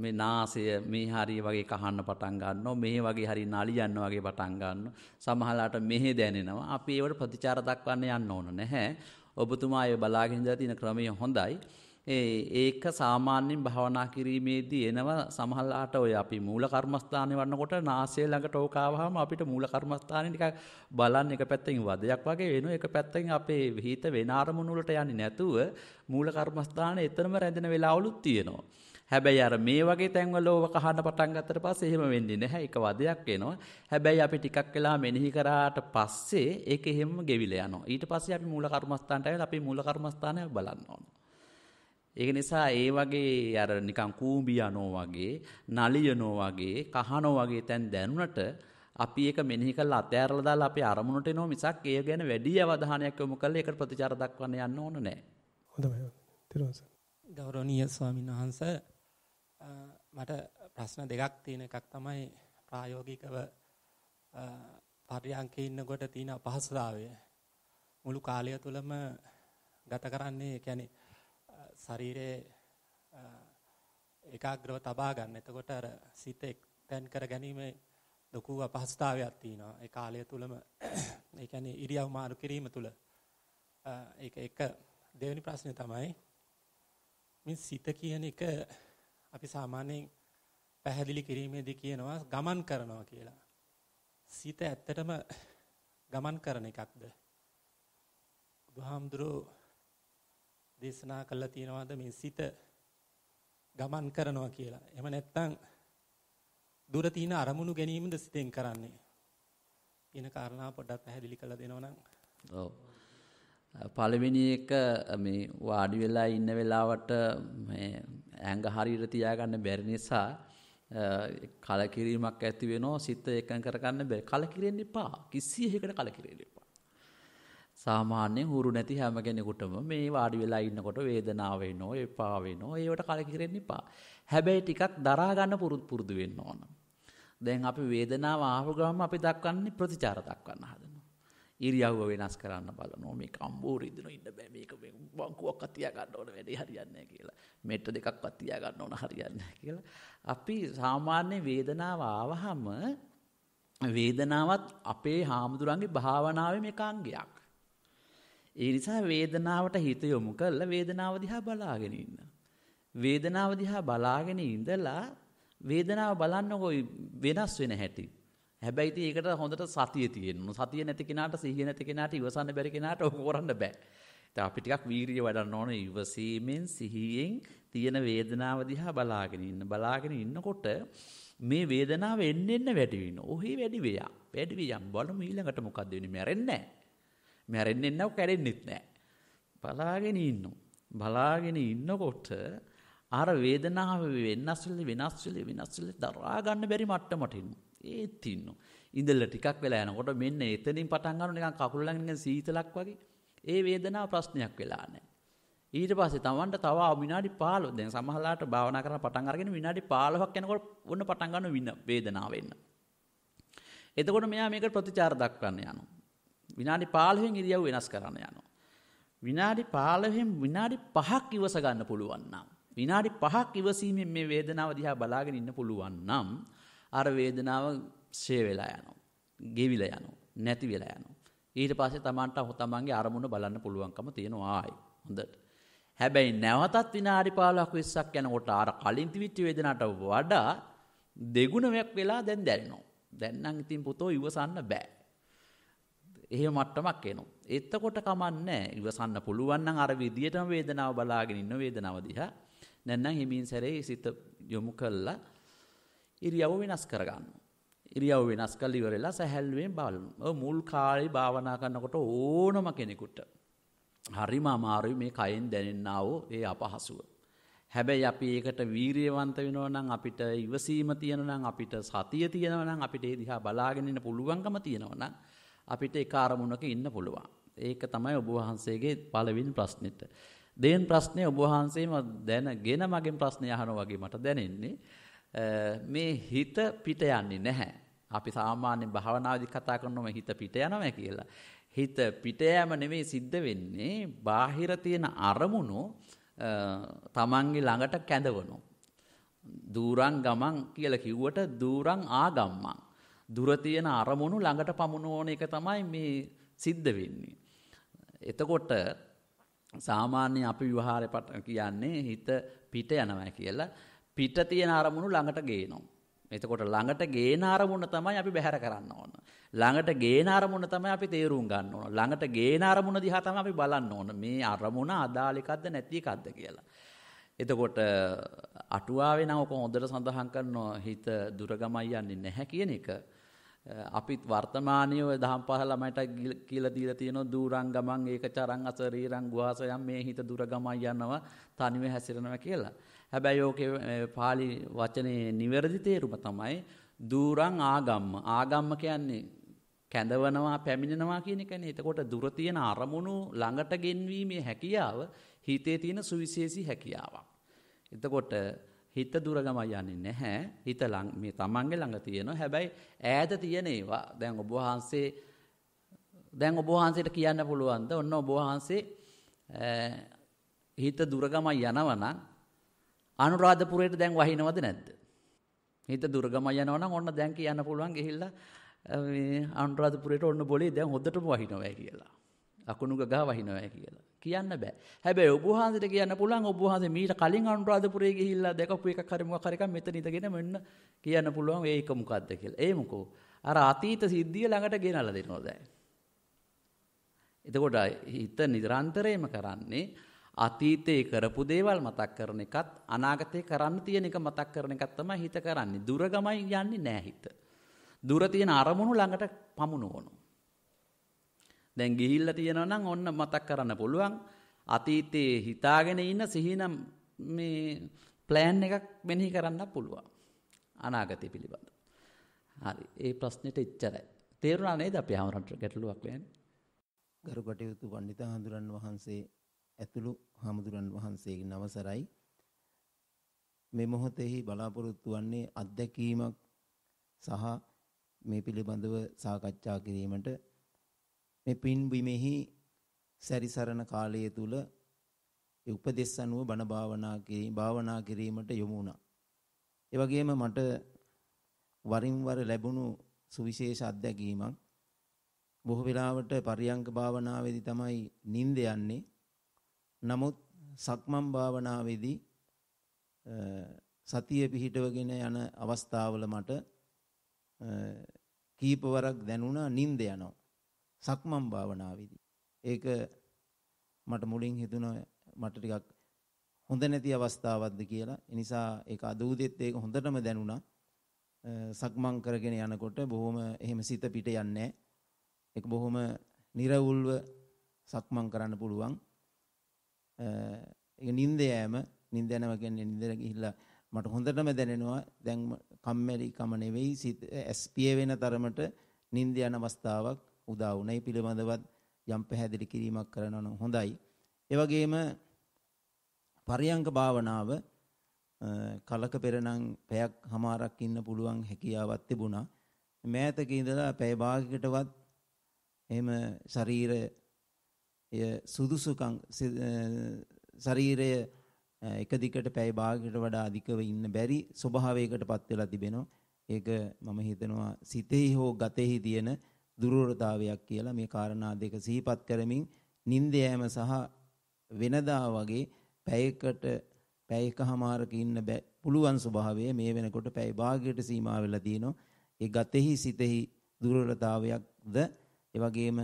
මේ නාසය මේ හරිය වගේ කහන්න පටන් ගන්නවා මේ වගේ හරි නලියන්න වගේ පටන් ගන්නවා සමහරලාට මෙහෙ දැනෙනවා අපි ඒවට ප්‍රතිචාර දක්වන්න යන්න ඕන නැහැ ඔබතුමා ඒ බලාගෙන ඉඳලා තියෙන ක්‍රමය හොඳයි ඒක සාමාන්‍යෙන් භාවනා කිරීමේදී එනවා සමහල්ලාට ඔය අපි මූල කර්මස්ථානය වන්නකොට නාසය ළඟට ඕකාවහම අපිට මූල කර්මස්ථානය ටික බලන් එක පැත්තෙන් වදයක් වගේ වෙන එක පැත්තෙන් අපේ හිත වෙන අරමුණුලට යන්නේ නැතුව මූල කර්මස්ථානය එතරම් රැඳෙන වෙලාවලුත් තියෙනවා. හැබැයි අර මේ වගේ තැන්වල ඕව කහන්න පටන් ගත්තට පස්සේ එහෙම වෙන්නේ නැහැ. ඒක වදයක් වෙනවා. හැබැයි අපි ටිකක් වෙලා මෙනෙහි කරාට පස්සේ ඒක එහෙම ගෙවිලා යනවා. ඊට පස්සේ අපි මූල කර්මස්ථානට ආවද අපි මූල කර්මස්ථානය බලන්න ඕනේ. ඒක නිසා ඒ වගේ අර නිකන් කූඹියනෝ වගේ නලියනෝ වගේ කහනෝ වගේ තැන් දැනුණට අපි ඒක මෙනෙහි කරලා අතෑරලා දාලා අපි අරමුණට එනවා මිසක් ඒ ගැන වැඩි අවධානයක් යොමු කරලා ඒකට ප්‍රතිචාර දක්වන්න යන්න ඕන නැහැ. හොඳයි. තිරුවන් ගෞරවනීය ස්වාමීන් වහන්සේ මට ප්‍රශ්න දෙකක් තියෙන එකක් තමයි ප්‍රායෝගිකව පරියන්කේ ඉන්නකොට තියෙන අපහසුතාවය මුළු කාලය තුළම ගත කරන්නේ කියන්නේ ශරීරයේ ඒකාග්‍රව තබා ගන්න. එතකොට අර සිත එක්තෙන් කර ගැනීමේ ලොකු අපහසුතාවයක් තියෙනවා. ඒ කාලය තුලම ඒ කියන්නේ ඉරියව් මාරු කිරීම තුල ඒක එක දෙවෙනි ප්‍රශ්නේ තමයි මේ සිත කියන එක අපි සාමාන්‍යයෙන් පැහැදිලි කිරීමේදී කියනවා ගමන් කරනවා කියලා. සිත ඇත්තටම ගමන් කරන එකක්ද? බුදුහාමුදුරුවෝ දේශනා කළා තියෙනවාද මේ සිත ගමන් කරනවා කියලා. එහෙම නැත්නම් දුර තියෙන අරමුණු ගැනීමද සිතෙන් කරන්නේ. කියන කාරණාව පොඩ්ඩක් පැහැදිලි කළ දෙනවනම්. ඔව්. පළවෙනි එක මේ වාඩි වෙලා ඉන්න වෙලාවට මේ ඇඟ හරියට තියාගන්න බැරි නිසා කලකිරීමක් ඇති වෙනවා සිත එකඟ කරගන්න බැරි කලකිරෙන්න එපා කිසි එකකට කලකිරෙන්න සාමාන්‍යයෙන් හුරු නැති හැම කෙනෙකුටම මේ වාඩි වෙලා ඉන්නකොට වේදනාව වෙනෝ එපා වෙනෝ ඒවට කලකිරෙන්න එපා. හැබැයි ටිකක් දරා ගන්න පුරුදු වෙන්න ඕන. දැන් අපි වේදනාව ආව ගමන් අපි දක්වන්නේ ප්‍රතිචාර දක්වන්න හදනවා. ඉරියව්ව වෙනස් කරන්න බලනවා. මේ කම්බෝර ඉදන ඉන්න බෑ මේක මේ බංකුවක් අතියා ගන්න ඕන වැඩේ හරියන්නේ නැහැ කියලා. මෙට්ට දෙකක් අතියා ගන්න ඕන හරියන්නේ නැහැ කියලා. අපි සාමාන්‍ය වේදනාව ආවහම වේදනාවත් අපේ හාමුදුරන්ගේ භාවනාවේ මේක අංගයක්. ඒ නිසා වේදනාවට හිත යොමු කරලා වේදනාව දිහා බලාගෙන ඉන්න. වේදනාව දිහා බලාගෙන ඉඳලා වේදනාව බලන්නකො වෙනස් වෙන හැටි. හැබැයි ඉතින් ඒකට හොඳට සතිය තියෙන්න සතිය නැති කෙනාට සිහිය නැති කෙනාට ඉවසන්න බැරි කෙනාට ඕක කරන්න බෑ. ඉතින් අපි ටිකක් වීරිය වඩන්න ඕනේ ඉවසීමෙන් සිහියෙන් තියෙන වේදනාව දිහා බලාගෙන ඉන්න. බලාගෙන ඉන්නකොට මේ වේදනාව එන්න එන්න වැඩි වෙනවා. ඔහි වැඩි වෙයා. වැඩි වියම් බලමු ඊළඟට මොකද්ද වෙන්නේ මැරෙන්නේ නැහැ. මැරෙන්නේ නැව කැඩෙන්නෙත් නැහැ. බලාගෙන ඉන්නවා. බලාගෙන ඉන්නකොට අර වේදනාව වෙනස් වෙලි වෙනස් වෙලි වෙනස් වෙලි දරා ගන්න බැරි මට්ටමට ඉන්නවා. ඒත් ඉන්නවා. ඉඳලා ටිකක් වෙලා යනකොට මෙන්න එතනින් පටන් ගන්න නිකන් කකුල ළඟ නිකන් සීතලක් වගේ. ඒ වේදනාව ප්‍රශ්නයක් වෙලා නැහැ. ඊට පස්සේ තවන්ට තව විනාඩි 15 දැන් සමහරලාට භාවනා කරලා පටන් අරගෙන විනාඩි 15ක් යනකොට ඔන්න පටන් ගන්න වේදනාව එන්න. එතකොට මෙයා මේකට ප්‍රතිචාර දක්වන්න යනවා. විනාඩි 15න් ඉරියව් වෙනස් කරන්න යනවා. විනාඩි 15න් විනාඩි 5ක් ඉවස ගන්න පුළුවන් නම් විනාඩි 5ක් ඉවසීමෙන් මේ වේදනාව දිහා බලාගෙන ඉන්න පුළුවන් නම් අර වේදනාව ෂේ වෙලා යනවා. ගෙවිලා යනවා. නැති වෙලා යනවා. ඊට පස්සේ Tamanට තමන්ගේ අරමුණ බලන්න පුළුවන්කම තියෙනවා ආයි. හොඳට. හැබැයි නැවතත් විනාඩි 15ක් 20ක් යනකොට අර කලින් තිබිච්ච වේදනාවට වඩා දෙගුණයක් වෙලා දැන් දැනෙනවා. දැන් නම් ඉතින් පුතෝ ඉවසන්න බෑ. එහෙම මට්ටමක් එනවා. එතකොට කමන්නේ ඉවසන්න පුළුවන් නම් අර විදියටම වේදනාව බලාගෙන ඉන්න වේදනාව දිහා නැත්නම් හිමින් සැරේ සිත යොමු කළා ඉරියව් වෙනස් කරගන්නවා. ඉරියව් වෙනස් කරලා ඉවරලා සැහැල්ලුවෙන් බලමු. ඔය මුල් කාලේ භාවනා කරනකොට ඕනම කෙනෙකුට හරිම අමාරුයි මේ කයෙන් දැනෙන්නා වූ ඒ අපහසුව. හැබැයි අපි ඒකට වීරියවන්ත වෙනවා නම් අපිට ඉවසීම තියෙනවා නම් අපිට සතිය තියෙනවා නම් අපිට ඒ දිහා බලාගෙන ඉන්න පුළුවන්කම තියෙනවා නම් අපිට එක අරමුණක ඉන්න පුළුවන්. ඒක තමයි ඔබ වහන්සේගේ පළවෙනි ප්‍රශ්නෙට. දෙවෙනි ප්‍රශ්නේ ඔබ වහන්සේම දැනගෙන මගෙන් ප්‍රශ්නේ අහනවා වගේ මට දැනෙන්නේ මේ හිත පිට යන්නේ නැහැ. අපි සාමාන්‍යයෙන් භාවනාවේදී කතා කරනම හිත පිට යනවා කියලා. හිත පිට යෑම නෙමෙයි සිද්ධ වෙන්නේ බාහිර තියෙන අරමුණු තමන්ගේ ළඟට කැඳවනවා. දූරං ගමං කියලා කිව්වට දූරං ආගම්මං දුර තියෙන අරමුණු ළඟට පමුණුවන එක තමයි මේ සිද්ධ වෙන්නේ. එතකොට සාමාන්‍ය අපි විවහාරේ පට කියන්නේ හිත පිට යනවා කියලා පිට තියෙන අරමුණු ළඟට ගේනවා. එතකොට ළඟට ගේන අරමුණ තමයි අපි බැහැර කරන්න ඕන. ළඟට ගේන අරමුණ තමයි අපි තේරුම් ගන්න ඕන. ළඟට ගේන අරමුණ දිහා තමයි අපි බලන්න ඕන. මේ අරමුණ අදාළ එකක්ද නැති එකක්ද කියලා. එතකොට අටුවාවේ නම් ඔක හොඳට සඳහන් කරනවා හිත දුර ගමයි යන්නේ නැහැ කියන එක. අපිත් වර්තමානයේ ඔය දහම් පහ ළමයට කියලා දීලා තියෙනවා දූරං ගමන් ඒක චරං අසරීරං ගුහාසයන් මේ හිත දුර ගමන් යනවා තනිව හැසිරෙනවා කියලා. හැබැයි ඕකේ pāli වචනේ නිවැරදි තේරුම තමයි දූරං ආගම්ම. ආගම්ම කියන්නේ කැඳවනවා පැමිණෙනවා කියන එකනේ. එතකොට දුර තියෙන අරමුණු ළඟට ගෙන්වීමේ හැකියාව හිතේ තියෙන සුවිශේෂී හැකියාවක්. එතකොට හිත දුර ගමන් යන්නේ නැහැ. හිත මේ තමන්ගේ ළඟ තියෙනවා. හැබැයි ඈත තියෙන ඒවා දැන් ඔබ වහන්සේ දැන් ඔබ වහන්සේට කියන්න පුළුවන්ද? ඔන්න ඔබ වහන්සේ හිත දුර ගමන් යනවා නම් අනුරාධපුරයට දැන් වහිනවද නැද්ද? හිත දුර ගමන් යනවා නම් ඔන්න දැන් කියන්න පුළුවන් ගිහිල්ලා මේ අනුරාධපුරයට ඔන්න බොලේ දැන් හොද්දටම වහිනවා කියලා. අකුණුග ගහ වහිනවා කියලා. කියන්න බෑ. හැබැයි ඔබ වහන්සේට කියන්න පුළුවන් ඔබ වහන්සේ මීට කලින් අනුරාධපුරේ ගිහිල්ලා දැකපු එකක් හරි මොකක් හරි එකක් මෙතන ඉඳගෙන මෙන්න කියන්න පුළුවන් ඒක මොකද්ද කියලා. ඒ මොකෝ? අර අතීත සිද්ධිය ළඟට ගෙනල්ලා දෙනවා දැන්. එතකොට හිත නිරන්තරයෙන්ම කරන්නේ අතීතයේ කරපු දේවල් මතක් කරන එකත් අනාගතේ කරන්න තියෙන එක මතක් කරන එකත් තමයි හිත කරන්නේ. දුර ගමයි යන්නේ නෑ හිත. දුර තියෙන අරමුණු ළඟට පමුණුවනවා. දැන් ගිහිල්ලා තියෙනවා නම් ඔන්න මතක් කරන්න පුළුවන් අතීතයේ හිතාගෙන ඉන්න සිහිනම් මේ ප්ලෑන් එකක් මෙනෙහි කරන්න පුළුවන් අනාගතය පිළිබඳ. හරි ඒ ප්‍රශ්නෙට එච්චරයි. තේරුණා නේද අපි ආවරට ගැටලුවක් වෙන්නේ? ගරු කටයුතු පණ්ඩිත හඳුරන් වහන්සේ ඇතුළු හාමුදුරන් වහන්සේගේ නවසරයි මේ මොහොතෙහි බලාපොරොත්තු වන්නේ අත්දැකීමක් සහ මේ පිළිබඳව සාකච්ඡා කිරීමට මේ පින්බිමෙහි සැරිසරන කාලය තුල උපදෙස් අනුව බණ භාවනා කිරීම භාවනා කිරීමට යොමු වුණා. ඒ වගේම මට වරින් වර ලැබුණු සුවිශේෂ අත්දැකීමක් බොහෝ වෙලාවට පරියංග භාවනාවේදී තමයි නිින්ද යන්නේ. නමුත් සක්මන් භාවනාවේදී සතිය පිහිටවගෙන යන අවස්ථාවල මට කීපවරක් දැනුණා නිින්ද යනවා. සක්මන් භාවනාවේදී. ඒක මට මුලින් හිතුණා මට ටිකක් හොඳ නැති අවස්ථාවක්ද කියලා. ඒ නිසා ඒක අදූදෙත් ඒක හොඳටම දැනුණා. සක්මන් කරගෙන යනකොට බොහොම එහෙම සිත පිට යන්නේ ඒක බොහොම निराවුල්ව සක්මන් කරන්න පුළුවන්. ඒක නිින්ද යෑම නිින්ද යනවා කියන්නේ නිින්දර ගිහිල්ලා මට හොඳටම දැනෙනවා දැන් කම්මැලි කම නෙවෙයි සිත ස්පී වෙන තරමට නිින්ද යන අවස්ථාවක් උදා වුණේ පිළිබඳවත් යම් පැහැදිලි කිරීමක් කරනවා නම් හොඳයි. ඒ වගේම පරියංග භාවනාව කලක පෙර නම් පැයක් හමාරක් ඉන්න පුළුවන් හැකියාවක් තිබුණා. මෑතක ඉඳලා පැය භාගයකටවත් එහෙම ශරීරය සුදුසුකම් ශරීරය එක දිගට පැය භාගයකට වඩා අධිකව ඉන්න බැරි ස්වභාවයකටපත් වෙලා තිබෙනවා. ඒක මම හිතනවා සිතෙහි හෝ ගතෙහි තියෙන දුර්වලතාවයක් කියලා මේ කාරණා දෙක සිහිපත් කරමින් නිින්ද යෑම සහ වෙනදා වගේ පැයකට පැයකමාරක ඉන්න පුළුවන් ස්වභාවය මේ වෙනකොට පැය භාගයට සීමා වෙලා තියෙනවා. ඒ ගතෙහි සිතෙහි දුර්වලතාවයක්ද ඒ වගේම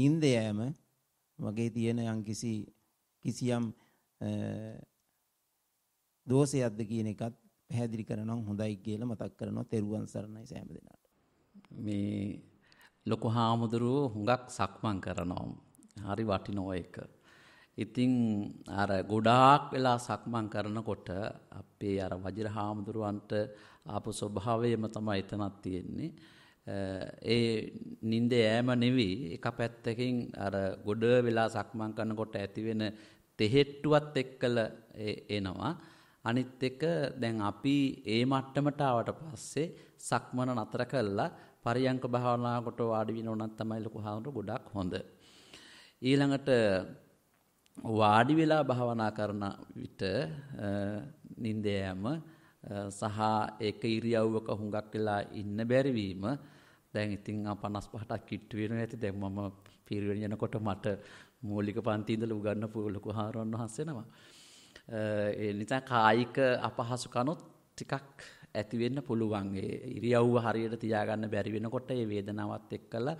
නිින්ද යෑම වගේ තියෙන යම්කිසි කිසියම් දෝෂයක්ද කියන එකත් පැහැදිලි කරනවා හොඳයි කියලා මතක් කරනවා තෙරුවන් සරණයි සෑම දිනකට. මේ ලොකු හාමුදුරුවෝ හුඟක් සක්මන් කරනවා. හරි වටිනෝ එක. ඉතිං අර ගොඩාක් වෙලා සක්මන් කරනකොට අපේ අර වජිර හාමුදුරුවන්ට ආපු ස්වභාවයම තමයි එතනත් තියෙන්නේ. ඒ නින්ද ෑම නෙවී එක පැත්තකින් අර ගොඩ වෙලා සක්මන් කරනකොට ඇතිවෙන තෙහෙට්ටුවත් එක්කල එනවා. අනිත් එක දැන් අපි ඒ මට්ටමටාවට පස්සේ සක්මන නතර කල්ලා පරියංක භාවනාවකට වාඩි වෙනවනම් තමයි ලොකු හාමුදුරුවෝ ගොඩක් හොඳ. ඊළඟට වාඩි වෙලා භාවනා කරන විට නිින්දයම සහ එක ඉරියව්වක හුඟක් වෙලා ඉන්න බැරි වීම දැන් ඉතින් 55ක් කිට්ටු වෙනවා ඇති දැන් මම පිරිවෙන යනකොට මට මූලික පන්ති ඉඳලා උගන්වපු ලොකු හාරවන් වහන්සේනවා ඒ නිසා කායික අපහසුකනුත් ටිකක් ඇති වෙන්න පුළුවන්. ඒ ඉරියව්ව හරියට තියාගන්න බැරි වෙනකොට ඒ වේදනාවත් එක්කලා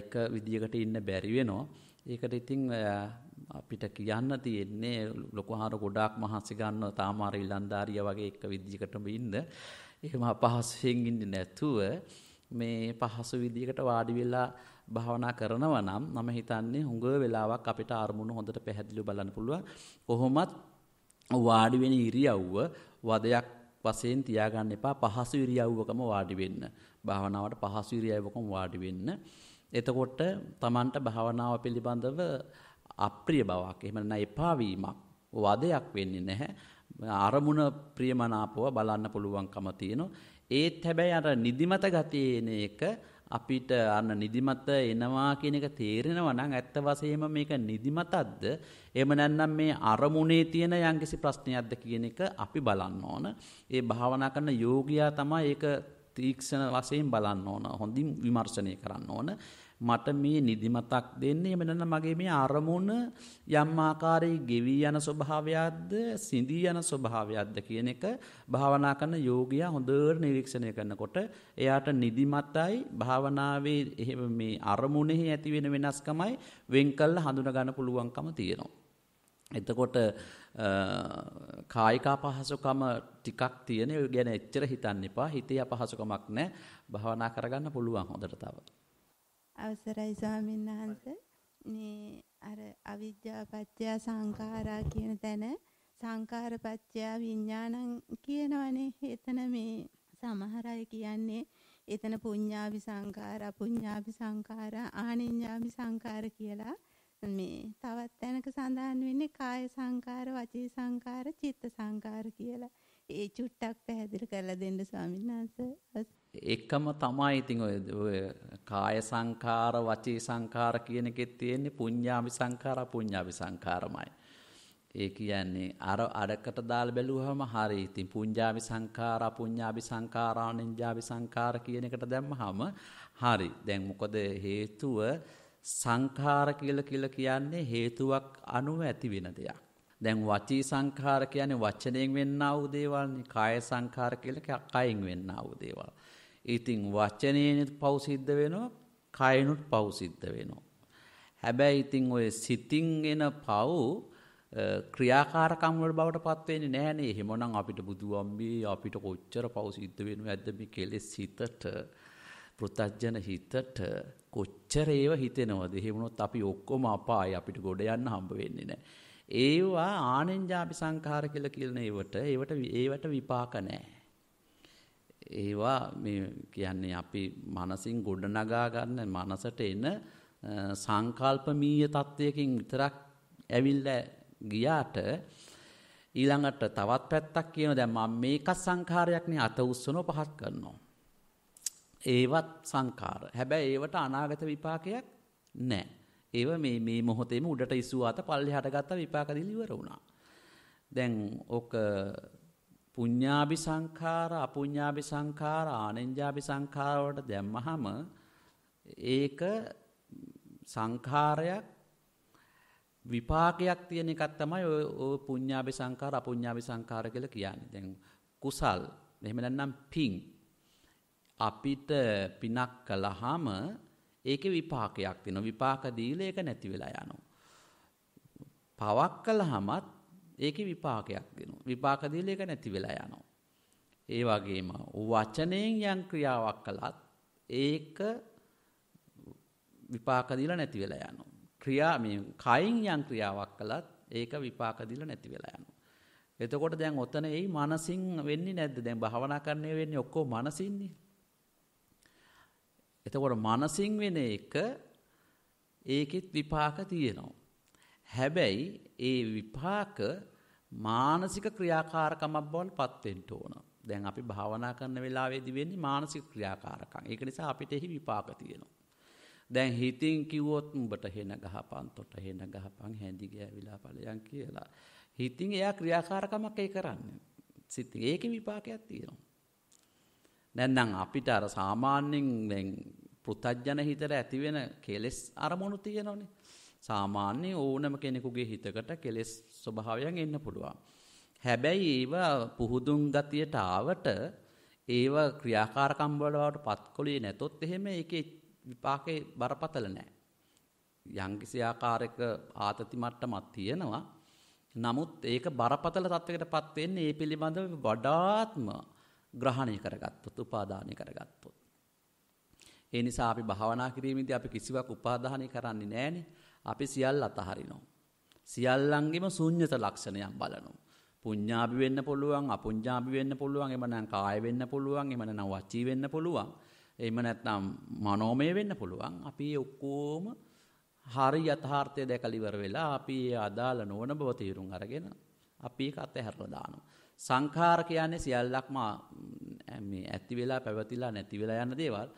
එක විදියකට ඉන්න බැරි වෙනවා. ඒකට ඉතින් අපිට කියන්න තියෙන්නේ ලොකුහාර ගොඩාක් මහන්සි ගන්න තාමාර ඉලන්දාරිය වගේ එක විදිහකටම ඉන්න. එහෙම අපහසුයෙන් ඉන්නේ නැතුව මේ පහසු විදිහකට වාඩි වෙලා භාවනා කරනවා නම් මම හිතන්නේ හුඟ වෙලාවක් අපිට අරමුණු හොඳට පැහැදිලිව බලන්න පුළුවන්. කොහොමත් වාඩි වෙන ඉරියව්ව වදයක් වශයෙන් තියාගන්න එපා පහසු ඉරියව්වකම වාඩි වෙන්න. භාවනාවට පහසු ඉරියව්වකම වාඩි වෙන්න. එතකොට Tamanට භාවනාව පිළිබඳව අප්‍රිය බවක් එහෙම නැත්නම් එපා වීමක් වදයක් වෙන්නේ නැහැ. අරමුණ ප්‍රියමනාපව බලන්න පුළුවන්කම තියෙනවා. ඒත් හැබැයි අර නිදිමත ගතියේ එක අපිට අන්න නිදිමත එනවා කියන එක තේරෙනවා නම් ඇත්ත වශයෙන්ම මේක නිදිමතක්ද එහෙම නැත්නම් මේ අරමුණේ තියෙන යම්කිසි ප්‍රශ්නයක්ද කියන එක අපි බලන්න ඕන. ඒ භාවනා කරන යෝගියා තමයි ඒක තීක්ෂණ වශයෙන් බලන්න ඕන හොඳින් විමර්ශනය කරන්න ඕන මට මේ නිදිමතක් දෙන්නේ එමෙන්න මගේ මේ අරමුණ යම් ආකාරයේ ගෙවි යන ස්වභාවයක්ද සිඳී යන ස්වභාවයක්ද කියන එක භාවනා කරන යෝගියා හොඳට නිරීක්ෂණය කරනකොට එයාට නිදිමතයි භාවනාවේ එහෙම මේ අරමුණෙහි ඇති වෙන වෙනස්කමයි වෙන් කළ හඳුනා ගන්න පුළුවන්කම තියෙනවා. එතකොට කායික අපහසුකම ටිකක් තියෙන ඒ ගැන එච්චර හිතන්න එපා. හිතේ අපහසුකමක් නැහැ. භාවනා කරගන්න පුළුවන් හොඳට තව. අවසරයි ස්වාමීන් වහන්සේ. මේ අර අවිද්‍යාපත්‍ය සංඛාරා කියන තැන සංඛාරපත්‍ය විඥානං කියනවනේ. එතන මේ සමහර අය කියන්නේ එතන පුඤ්ඤාවි සංඛාර, අපුඤ්ඤාවි සංඛාර, ආනිඤ්ඤාවි සංඛාර කියලා මේ තවත් තැනක සඳහන් වෙන්නේ කාය සංකාර, වචී සංකාර, චිත්ත සංකාර කියලා. ඒ චුට්ටක් පැහැදිලි කරලා දෙන්න ස්වාමීන් වහන්සේ. එකම තමයි ඉතින් ඔය කාය සංකාර, වචී සංකාර කියන එකෙත් තියෙන්නේ පුඤ්ඤාවි සංකාර, අපුඤ්ඤාවි සංකාරමයි. ඒ කියන්නේ අර අඩකට දාලා බැලුවහම හරි. ඉතින් පුඤ්ඤාවි සංකාර, අපුඤ්ඤාවි සංකාරාණින්ජාවි සංකාර කියන එකට දැම්මහම හරි. දැන් මොකද හේතුව සංඛාර කියල කියල කියන්නේ හේතුවක් අනුව ඇති වෙන දෙයක්. දැන් වචී සංඛාර කියන්නේ වචනයෙන් වෙන්න අවදේවල්නි කාය සංඛාර කියල කයින් වෙන්න අවදේවල්. ඉතිං වචනයනත් පවසිද්ධ වෙනවා කයනුත් පවසිද්ධ වෙනවා. හැබැයි ඉතිං ඔය සිතිං එන පව් ක්‍රියාකාරකම්වල බවට පත්වෙන්නේ නෑනේ හෙමනම් අපිට බුදුවම්බී අපිට කොච්චර පවසිද්ධ වෙන ඇදමි කෙලෙ සිතට පෘතජ්ජන හිතට කොච්චර ඒව හිතෙනවද? එහෙම වුණොත් අපි ඔක්කොම අපාය අපිට ගොඩ යන්න හම්බ වෙන්නේ නැහැ. ඒවා ආනෙන්ජාපි සංඛාර කියලා කියන ඒවට ඒවට ඒවට විපාක නැහැ. ඒවා මේ කියන්නේ අපි මනසින් ගොඩනගා ගන්න මනසට එන සංකල්පමීය තත්වයකින් විතරක් ඇවිල්ලා ගියාට ඊළඟට තවත් පැත්තක් කියන දැන් මම මේක සංඛාරයක්නේ අත උස්සනෝ පහත් කරනවා ඒවත් සංකාර. හැබැයි ඒවට අනාගත විපාකයක් නැහැ. ඒව මේ මේ මොහොතේම උඩට ඉසුව අත පල්ලෙහාට ගත්ත විපාක දෙලි ඉවර වුණා. දැන් ඔක පුඤ්ඤාභි සංඛාර, අපුඤ්ඤාභි සංඛාර, ආනෙන්ජාභි සංඛාර වලට දැම්මහම ඒක සංඛාරයක් විපාකයක් තියෙන එකක් තමයි ඔය ඔය පුඤ්ඤාභි සංඛාර, අපුඤ්ඤාභි සංඛාර කියලා කියන්නේ. දැන් කුසල් එහෙම නැත්නම් පිං අපිට පිනක් කළාම ඒකේ විපාකයක් තියෙනවා. විපාක දීලා ඒක නැති වෙලා යනවා. පවක් කළාමත් ඒකේ විපාකයක් දෙනවා. විපාක දීලා ඒක නැති වෙලා යනවා. ඒ වගේම වචනයෙන් යම් ක්‍රියාවක් කළත් ඒක විපාක දීලා නැති වෙලා යනවා. ක්‍රියා මේ කයින් යම් ක්‍රියාවක් කළත් ඒක විපාක දීලා නැති වෙලා යනවා. එතකොට දැන් ඔතන එයි මනසින් වෙන්නේ නැද්ද? දැන් භාවනා කරන්නේ වෙන්නේ ඔක්කොම මනසින්නේ. එතකොට මනසින් වෙන එක ඒකෙත් විපාක තියෙනවා. හැබැයි ඒ විපාක මානසික ක්‍රියාකාරකමක් බවට පත් වෙන්න ඕන. දැන් අපි භාවනා කරන වෙලාවේදී වෙන්නේ මානසික ක්‍රියාකාරකම්. ඒක නිසා අපිට එහි විපාක තියෙනවා. දැන් හිතින් කිව්වොත් උඹට හෙන ගහපන් තොට හෙන ගහපන් හැඳි ගෑවිලා ඵලයන් කියලා. හිතින් එයා ක්‍රියාකාරකමක් ඒ කරන්නේ. සිතින් ඒකේ විපාකයක් තියෙනවා. නැන්නම් අපිට අර සාමාන්‍යයෙන් පෘතජ්ජන හිතට ඇතිවෙන කෙලෙස් අරමුණු තියෙනවනේ. සාමාන්‍ය ඕනම කෙනෙකුගේ හිතකට කෙලෙස් ස්වභාවයන් එන්න පුළුවන්. හැබැයි ඒව පුහුදුන් ගතියට ආවට ඒව ක්‍රියාකාරකම් වලට පත්කොලේ නැතොත් එහෙම ඒකේ විපාකේ බරපතල නැහැ. යම්කිසි ආකාරයක ආතති මට්ටමක් තියෙනවා. නමුත් ඒක බරපතල තත්වයකටපත් වෙන්නේ ඒ පිළිබඳව වඩාත්ම ග්‍රහණය කරගත්තොත් උපාදානය කරගත්තොත්. ඒ නිසා අපි භාවනා කිරීමේදී අපි කිසිවක් උපාදානය කරන්නේ නැහනේ. අපි සියල්ල අතහරිනවා. සියල්ලන්ගෙම ශුන්්‍යත ලක්ෂණයක් බලනවා. පුඤ්ඤාභි වෙන්න පුළුවන්, අපුඤ්ඤාභි වෙන්න පුළුවන්, එහෙම නැත්නම් කාය වෙන්න පුළුවන්, එහෙම නැත්නම් වචී වෙන්න පුළුවන්. එහෙම නැත්නම් මනෝමය වෙන්න පුළුවන්. අපි ඔක්කොම හරි යථාර්ථය දැකලා ඉවර වෙලා අපි ඒ අදාළ නොවන බව තීරුම් අරගෙන අපි ඒක අතහැරලා දානවා. සංඛාර කියන්නේ සියල්ලක්ම මේ ඇති වෙලා පැවතිලා නැති වෙලා යන දේවල්.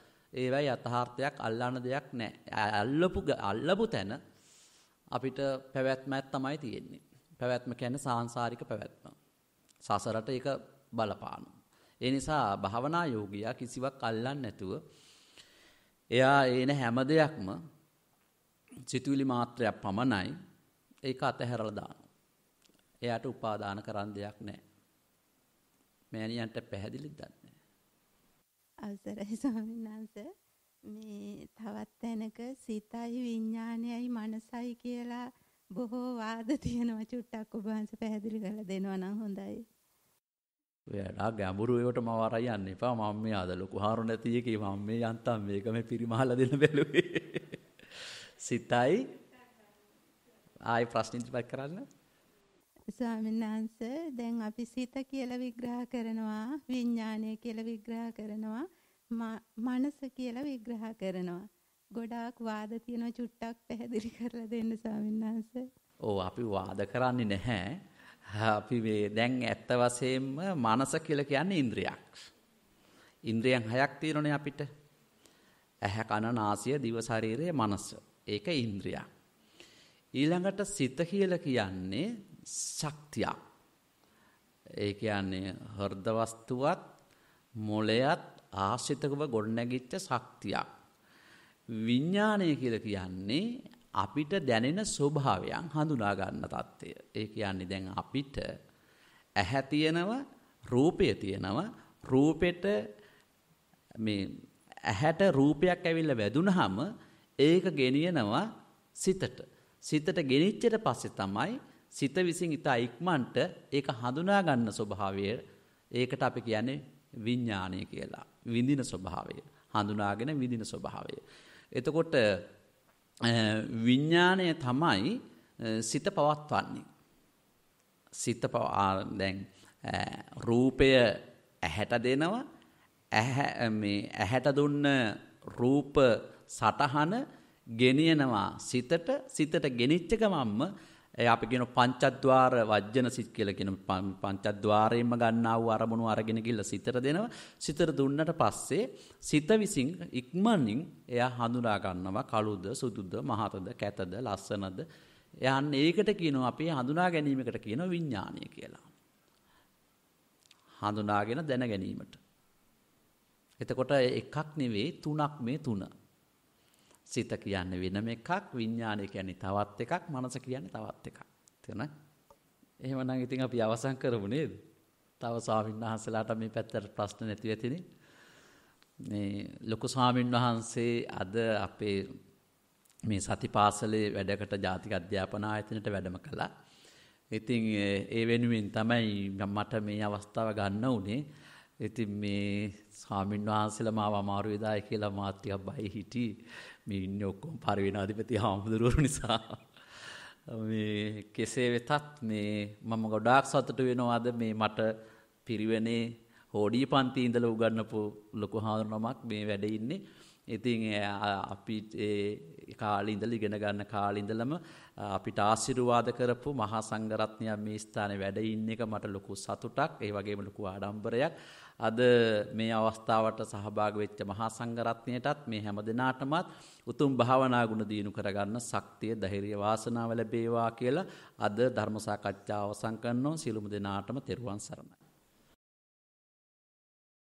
ඒවයි යථාර්ථයක් අල්ලන දෙයක් නැහැ. අල්ලපු අල්ලපු තැන අපිට පැවැත්මක් තමයි තියෙන්නේ. පැවැත්ම කියන්නේ සාංශාරික පැවැත්ම. සසරට ඒක බලපානවා. ඒ නිසා භාවනා යෝගියා කිසිවක් අල්ලන්නේ නැතුව එයා එන හැම දෙයක්ම සිතුවිලි මාත්‍රයක් පමණයි ඒක අතහැරලා දානවා. එයාට උපාදාන කරන් දෙයක් නැහැ. මෑණියන්ට පැහැදිලි දන්නේ. අවසරයි ස්වාමීන් වහන්සේ මේ තවත් තැනක සිතයි විඥානයයි මනසයි කියලා බොහෝ වාද තියෙනවා චුට්ටක් ඔබ වහන්සේ පැහැදිලි කරලා දෙනවා නම් හොඳයි. ඔයාලා ගැඹුරු ඒවට මම වරයි යන්න එපා මම මේ අද ලොකු හාරු නැති එකේ මම මේ යන්තම් මේක මේ පිරිමහලා දෙන්න බැලුවේ සිතයි ආයි ප්‍රශ්න ඉදිරිපත් කරන්න ස්වාමීන් වහන්සේ දැන් අපි සිත කියලා විග්‍රහ කරනවා විඥානය කියලා විග්‍රහ කරනවා මනස කියලා විග්‍රහ කරනවා ගොඩාක් වාද තියෙන චුට්ටක් පැහැදිලි කරලා දෙන්න ස්වාමීන් වහන්සේ ඔව් අපි වාද කරන්නේ නැහැ අපි මේ දැන් ඇත්ත වශයෙන්ම මනස කියලා කියන්නේ ඉන්ද්‍රියක් ඉන්ද්‍රියන් හයක් තියෙනනේ අපිට ඇහැ කන නාසය දිව ශරීරය මනස ඒක ඉන්ද්‍රියක් ඊළඟට සිත කියලා කියන්නේ ශක්තියක්. ඒ කියන්නේ හෘද වස්තුවත් මොළයත් ආශ්‍රිතව ගොඩනැගිච්ච ශක්තියක්. විඥාණය කියලා කියන්නේ අපිට දැනෙන ස්වභාවයන් හඳුනා ගන්න தත්ත්වය. ඒ කියන්නේ දැන් අපිට ඇහැ තියෙනව, රූපය තියෙනව, රූපෙට මේ ඇහැට රූපයක් ඇවිල්ලා වැදුනහම ඒක ගෙනියනවා සිතට. සිතට ගෙනිච්චට පස්සේ තමයි සිත විසින් ඉතා ඉක්මන්ට ඒක හඳුනා ගන්න ස්වභාවය ඒකට අපි කියන්නේ විඥානය කියලා. විඳින ස්වභාවය, හඳුනාගෙන විඳින ස්වභාවය. එතකොට විඥාණය තමයි සිත පවත්වන්නේ. සිත දැන් රූපය ඇහැට දෙනවා ඇහැට දුන්න රූප සටහන ගෙනියනවා සිතට සිතට ගෙනිච්ච ගමම්ම ඒ අපි කියන පංචද්වාර වජ්ජන සිත් කියලා කියන පංචද්වාරයෙන්ම ගන්නා වූ අරමුණු අරගෙන ගිහිල්ලා සිතට දෙනවා. සිතට දුන්නට පස්සේ සිත විසින් ඉක්මනින් එයා හඳුනා ගන්නවා කළුද, සුදුද, මහතද, කැතද, ලස්සනද. යන්න ඒකට කියනවා අපි හඳුනා ගැනීමකට කියනවා විඥානය කියලා. හඳුනාගෙන දැන ගැනීමට. එතකොට එකක් නෙවෙයි තුනක් මේ තුන. සිත කියන්නේ වෙනම එකක් විඥානය කියන්නේ තවත් එකක් මනස කියන්නේ තවත් එකක් තේරුණා එහෙමනම් ඉතින් අපි අවසන් කරමු නේද තව ස්වාමීන් වහන්සේලාට මේ පැත්තට ප්‍රශ්න නැති වෙතිනේ මේ ලොකු ස්වාමීන් වහන්සේ අද අපේ මේ සතිපාසලේ වැඩකට ජාතික අධ්‍යාපන ආයතනයට වැඩම කළා ඉතින් ඒ වෙනුවෙන් තමයි මට මේ අවස්ථාව ගන්න උනේ ඉතින් මේ ස්වාමීන් වහන්සේලා මාව අමාරු වේදායි කියලා මාත් ටිකක් බය හිටියේ මේ ඉන්න ඔක්කොම පරිවෙනාධිපති හාමුදුරුවරු නිසා මේ කෙසේ වෙතත් මේ මම ගොඩාක් සතුට වෙනවාද මේ මට පිරිවෙනේ හෝඩී පන්ති ඉඳල උගන්නපු ලොකු හාදුරනමක් මේ වැඩ ඉන්නේ. ඉතින් අපි කාලි ඉඳල ඉගෙන ගන්න කාලිඉඳලම අපිට ආසිරුවාද කරපු මහා සංගරත්නයක් මේ ස්ථානය වැඩ ඉන්න එක මට ලොකු සතුටක් ඒ වගේම ලොකු ආඩම්බරයක් අද මේ අවස්ථාවට සහභාග වෙච්ච මහා සංඝරත්නයටත් මේ හැම දෙනාටමත් උතුම් භාවනා ගුණ දිනු කරගන්න ශක්තිය ධෛර්ය වාසනාව ලැබේවා කියලා අද ධර්ම සාකච්ඡාව අවසන් කරනවා සිළුමු දෙනාටම තෙරුවන් සරණයි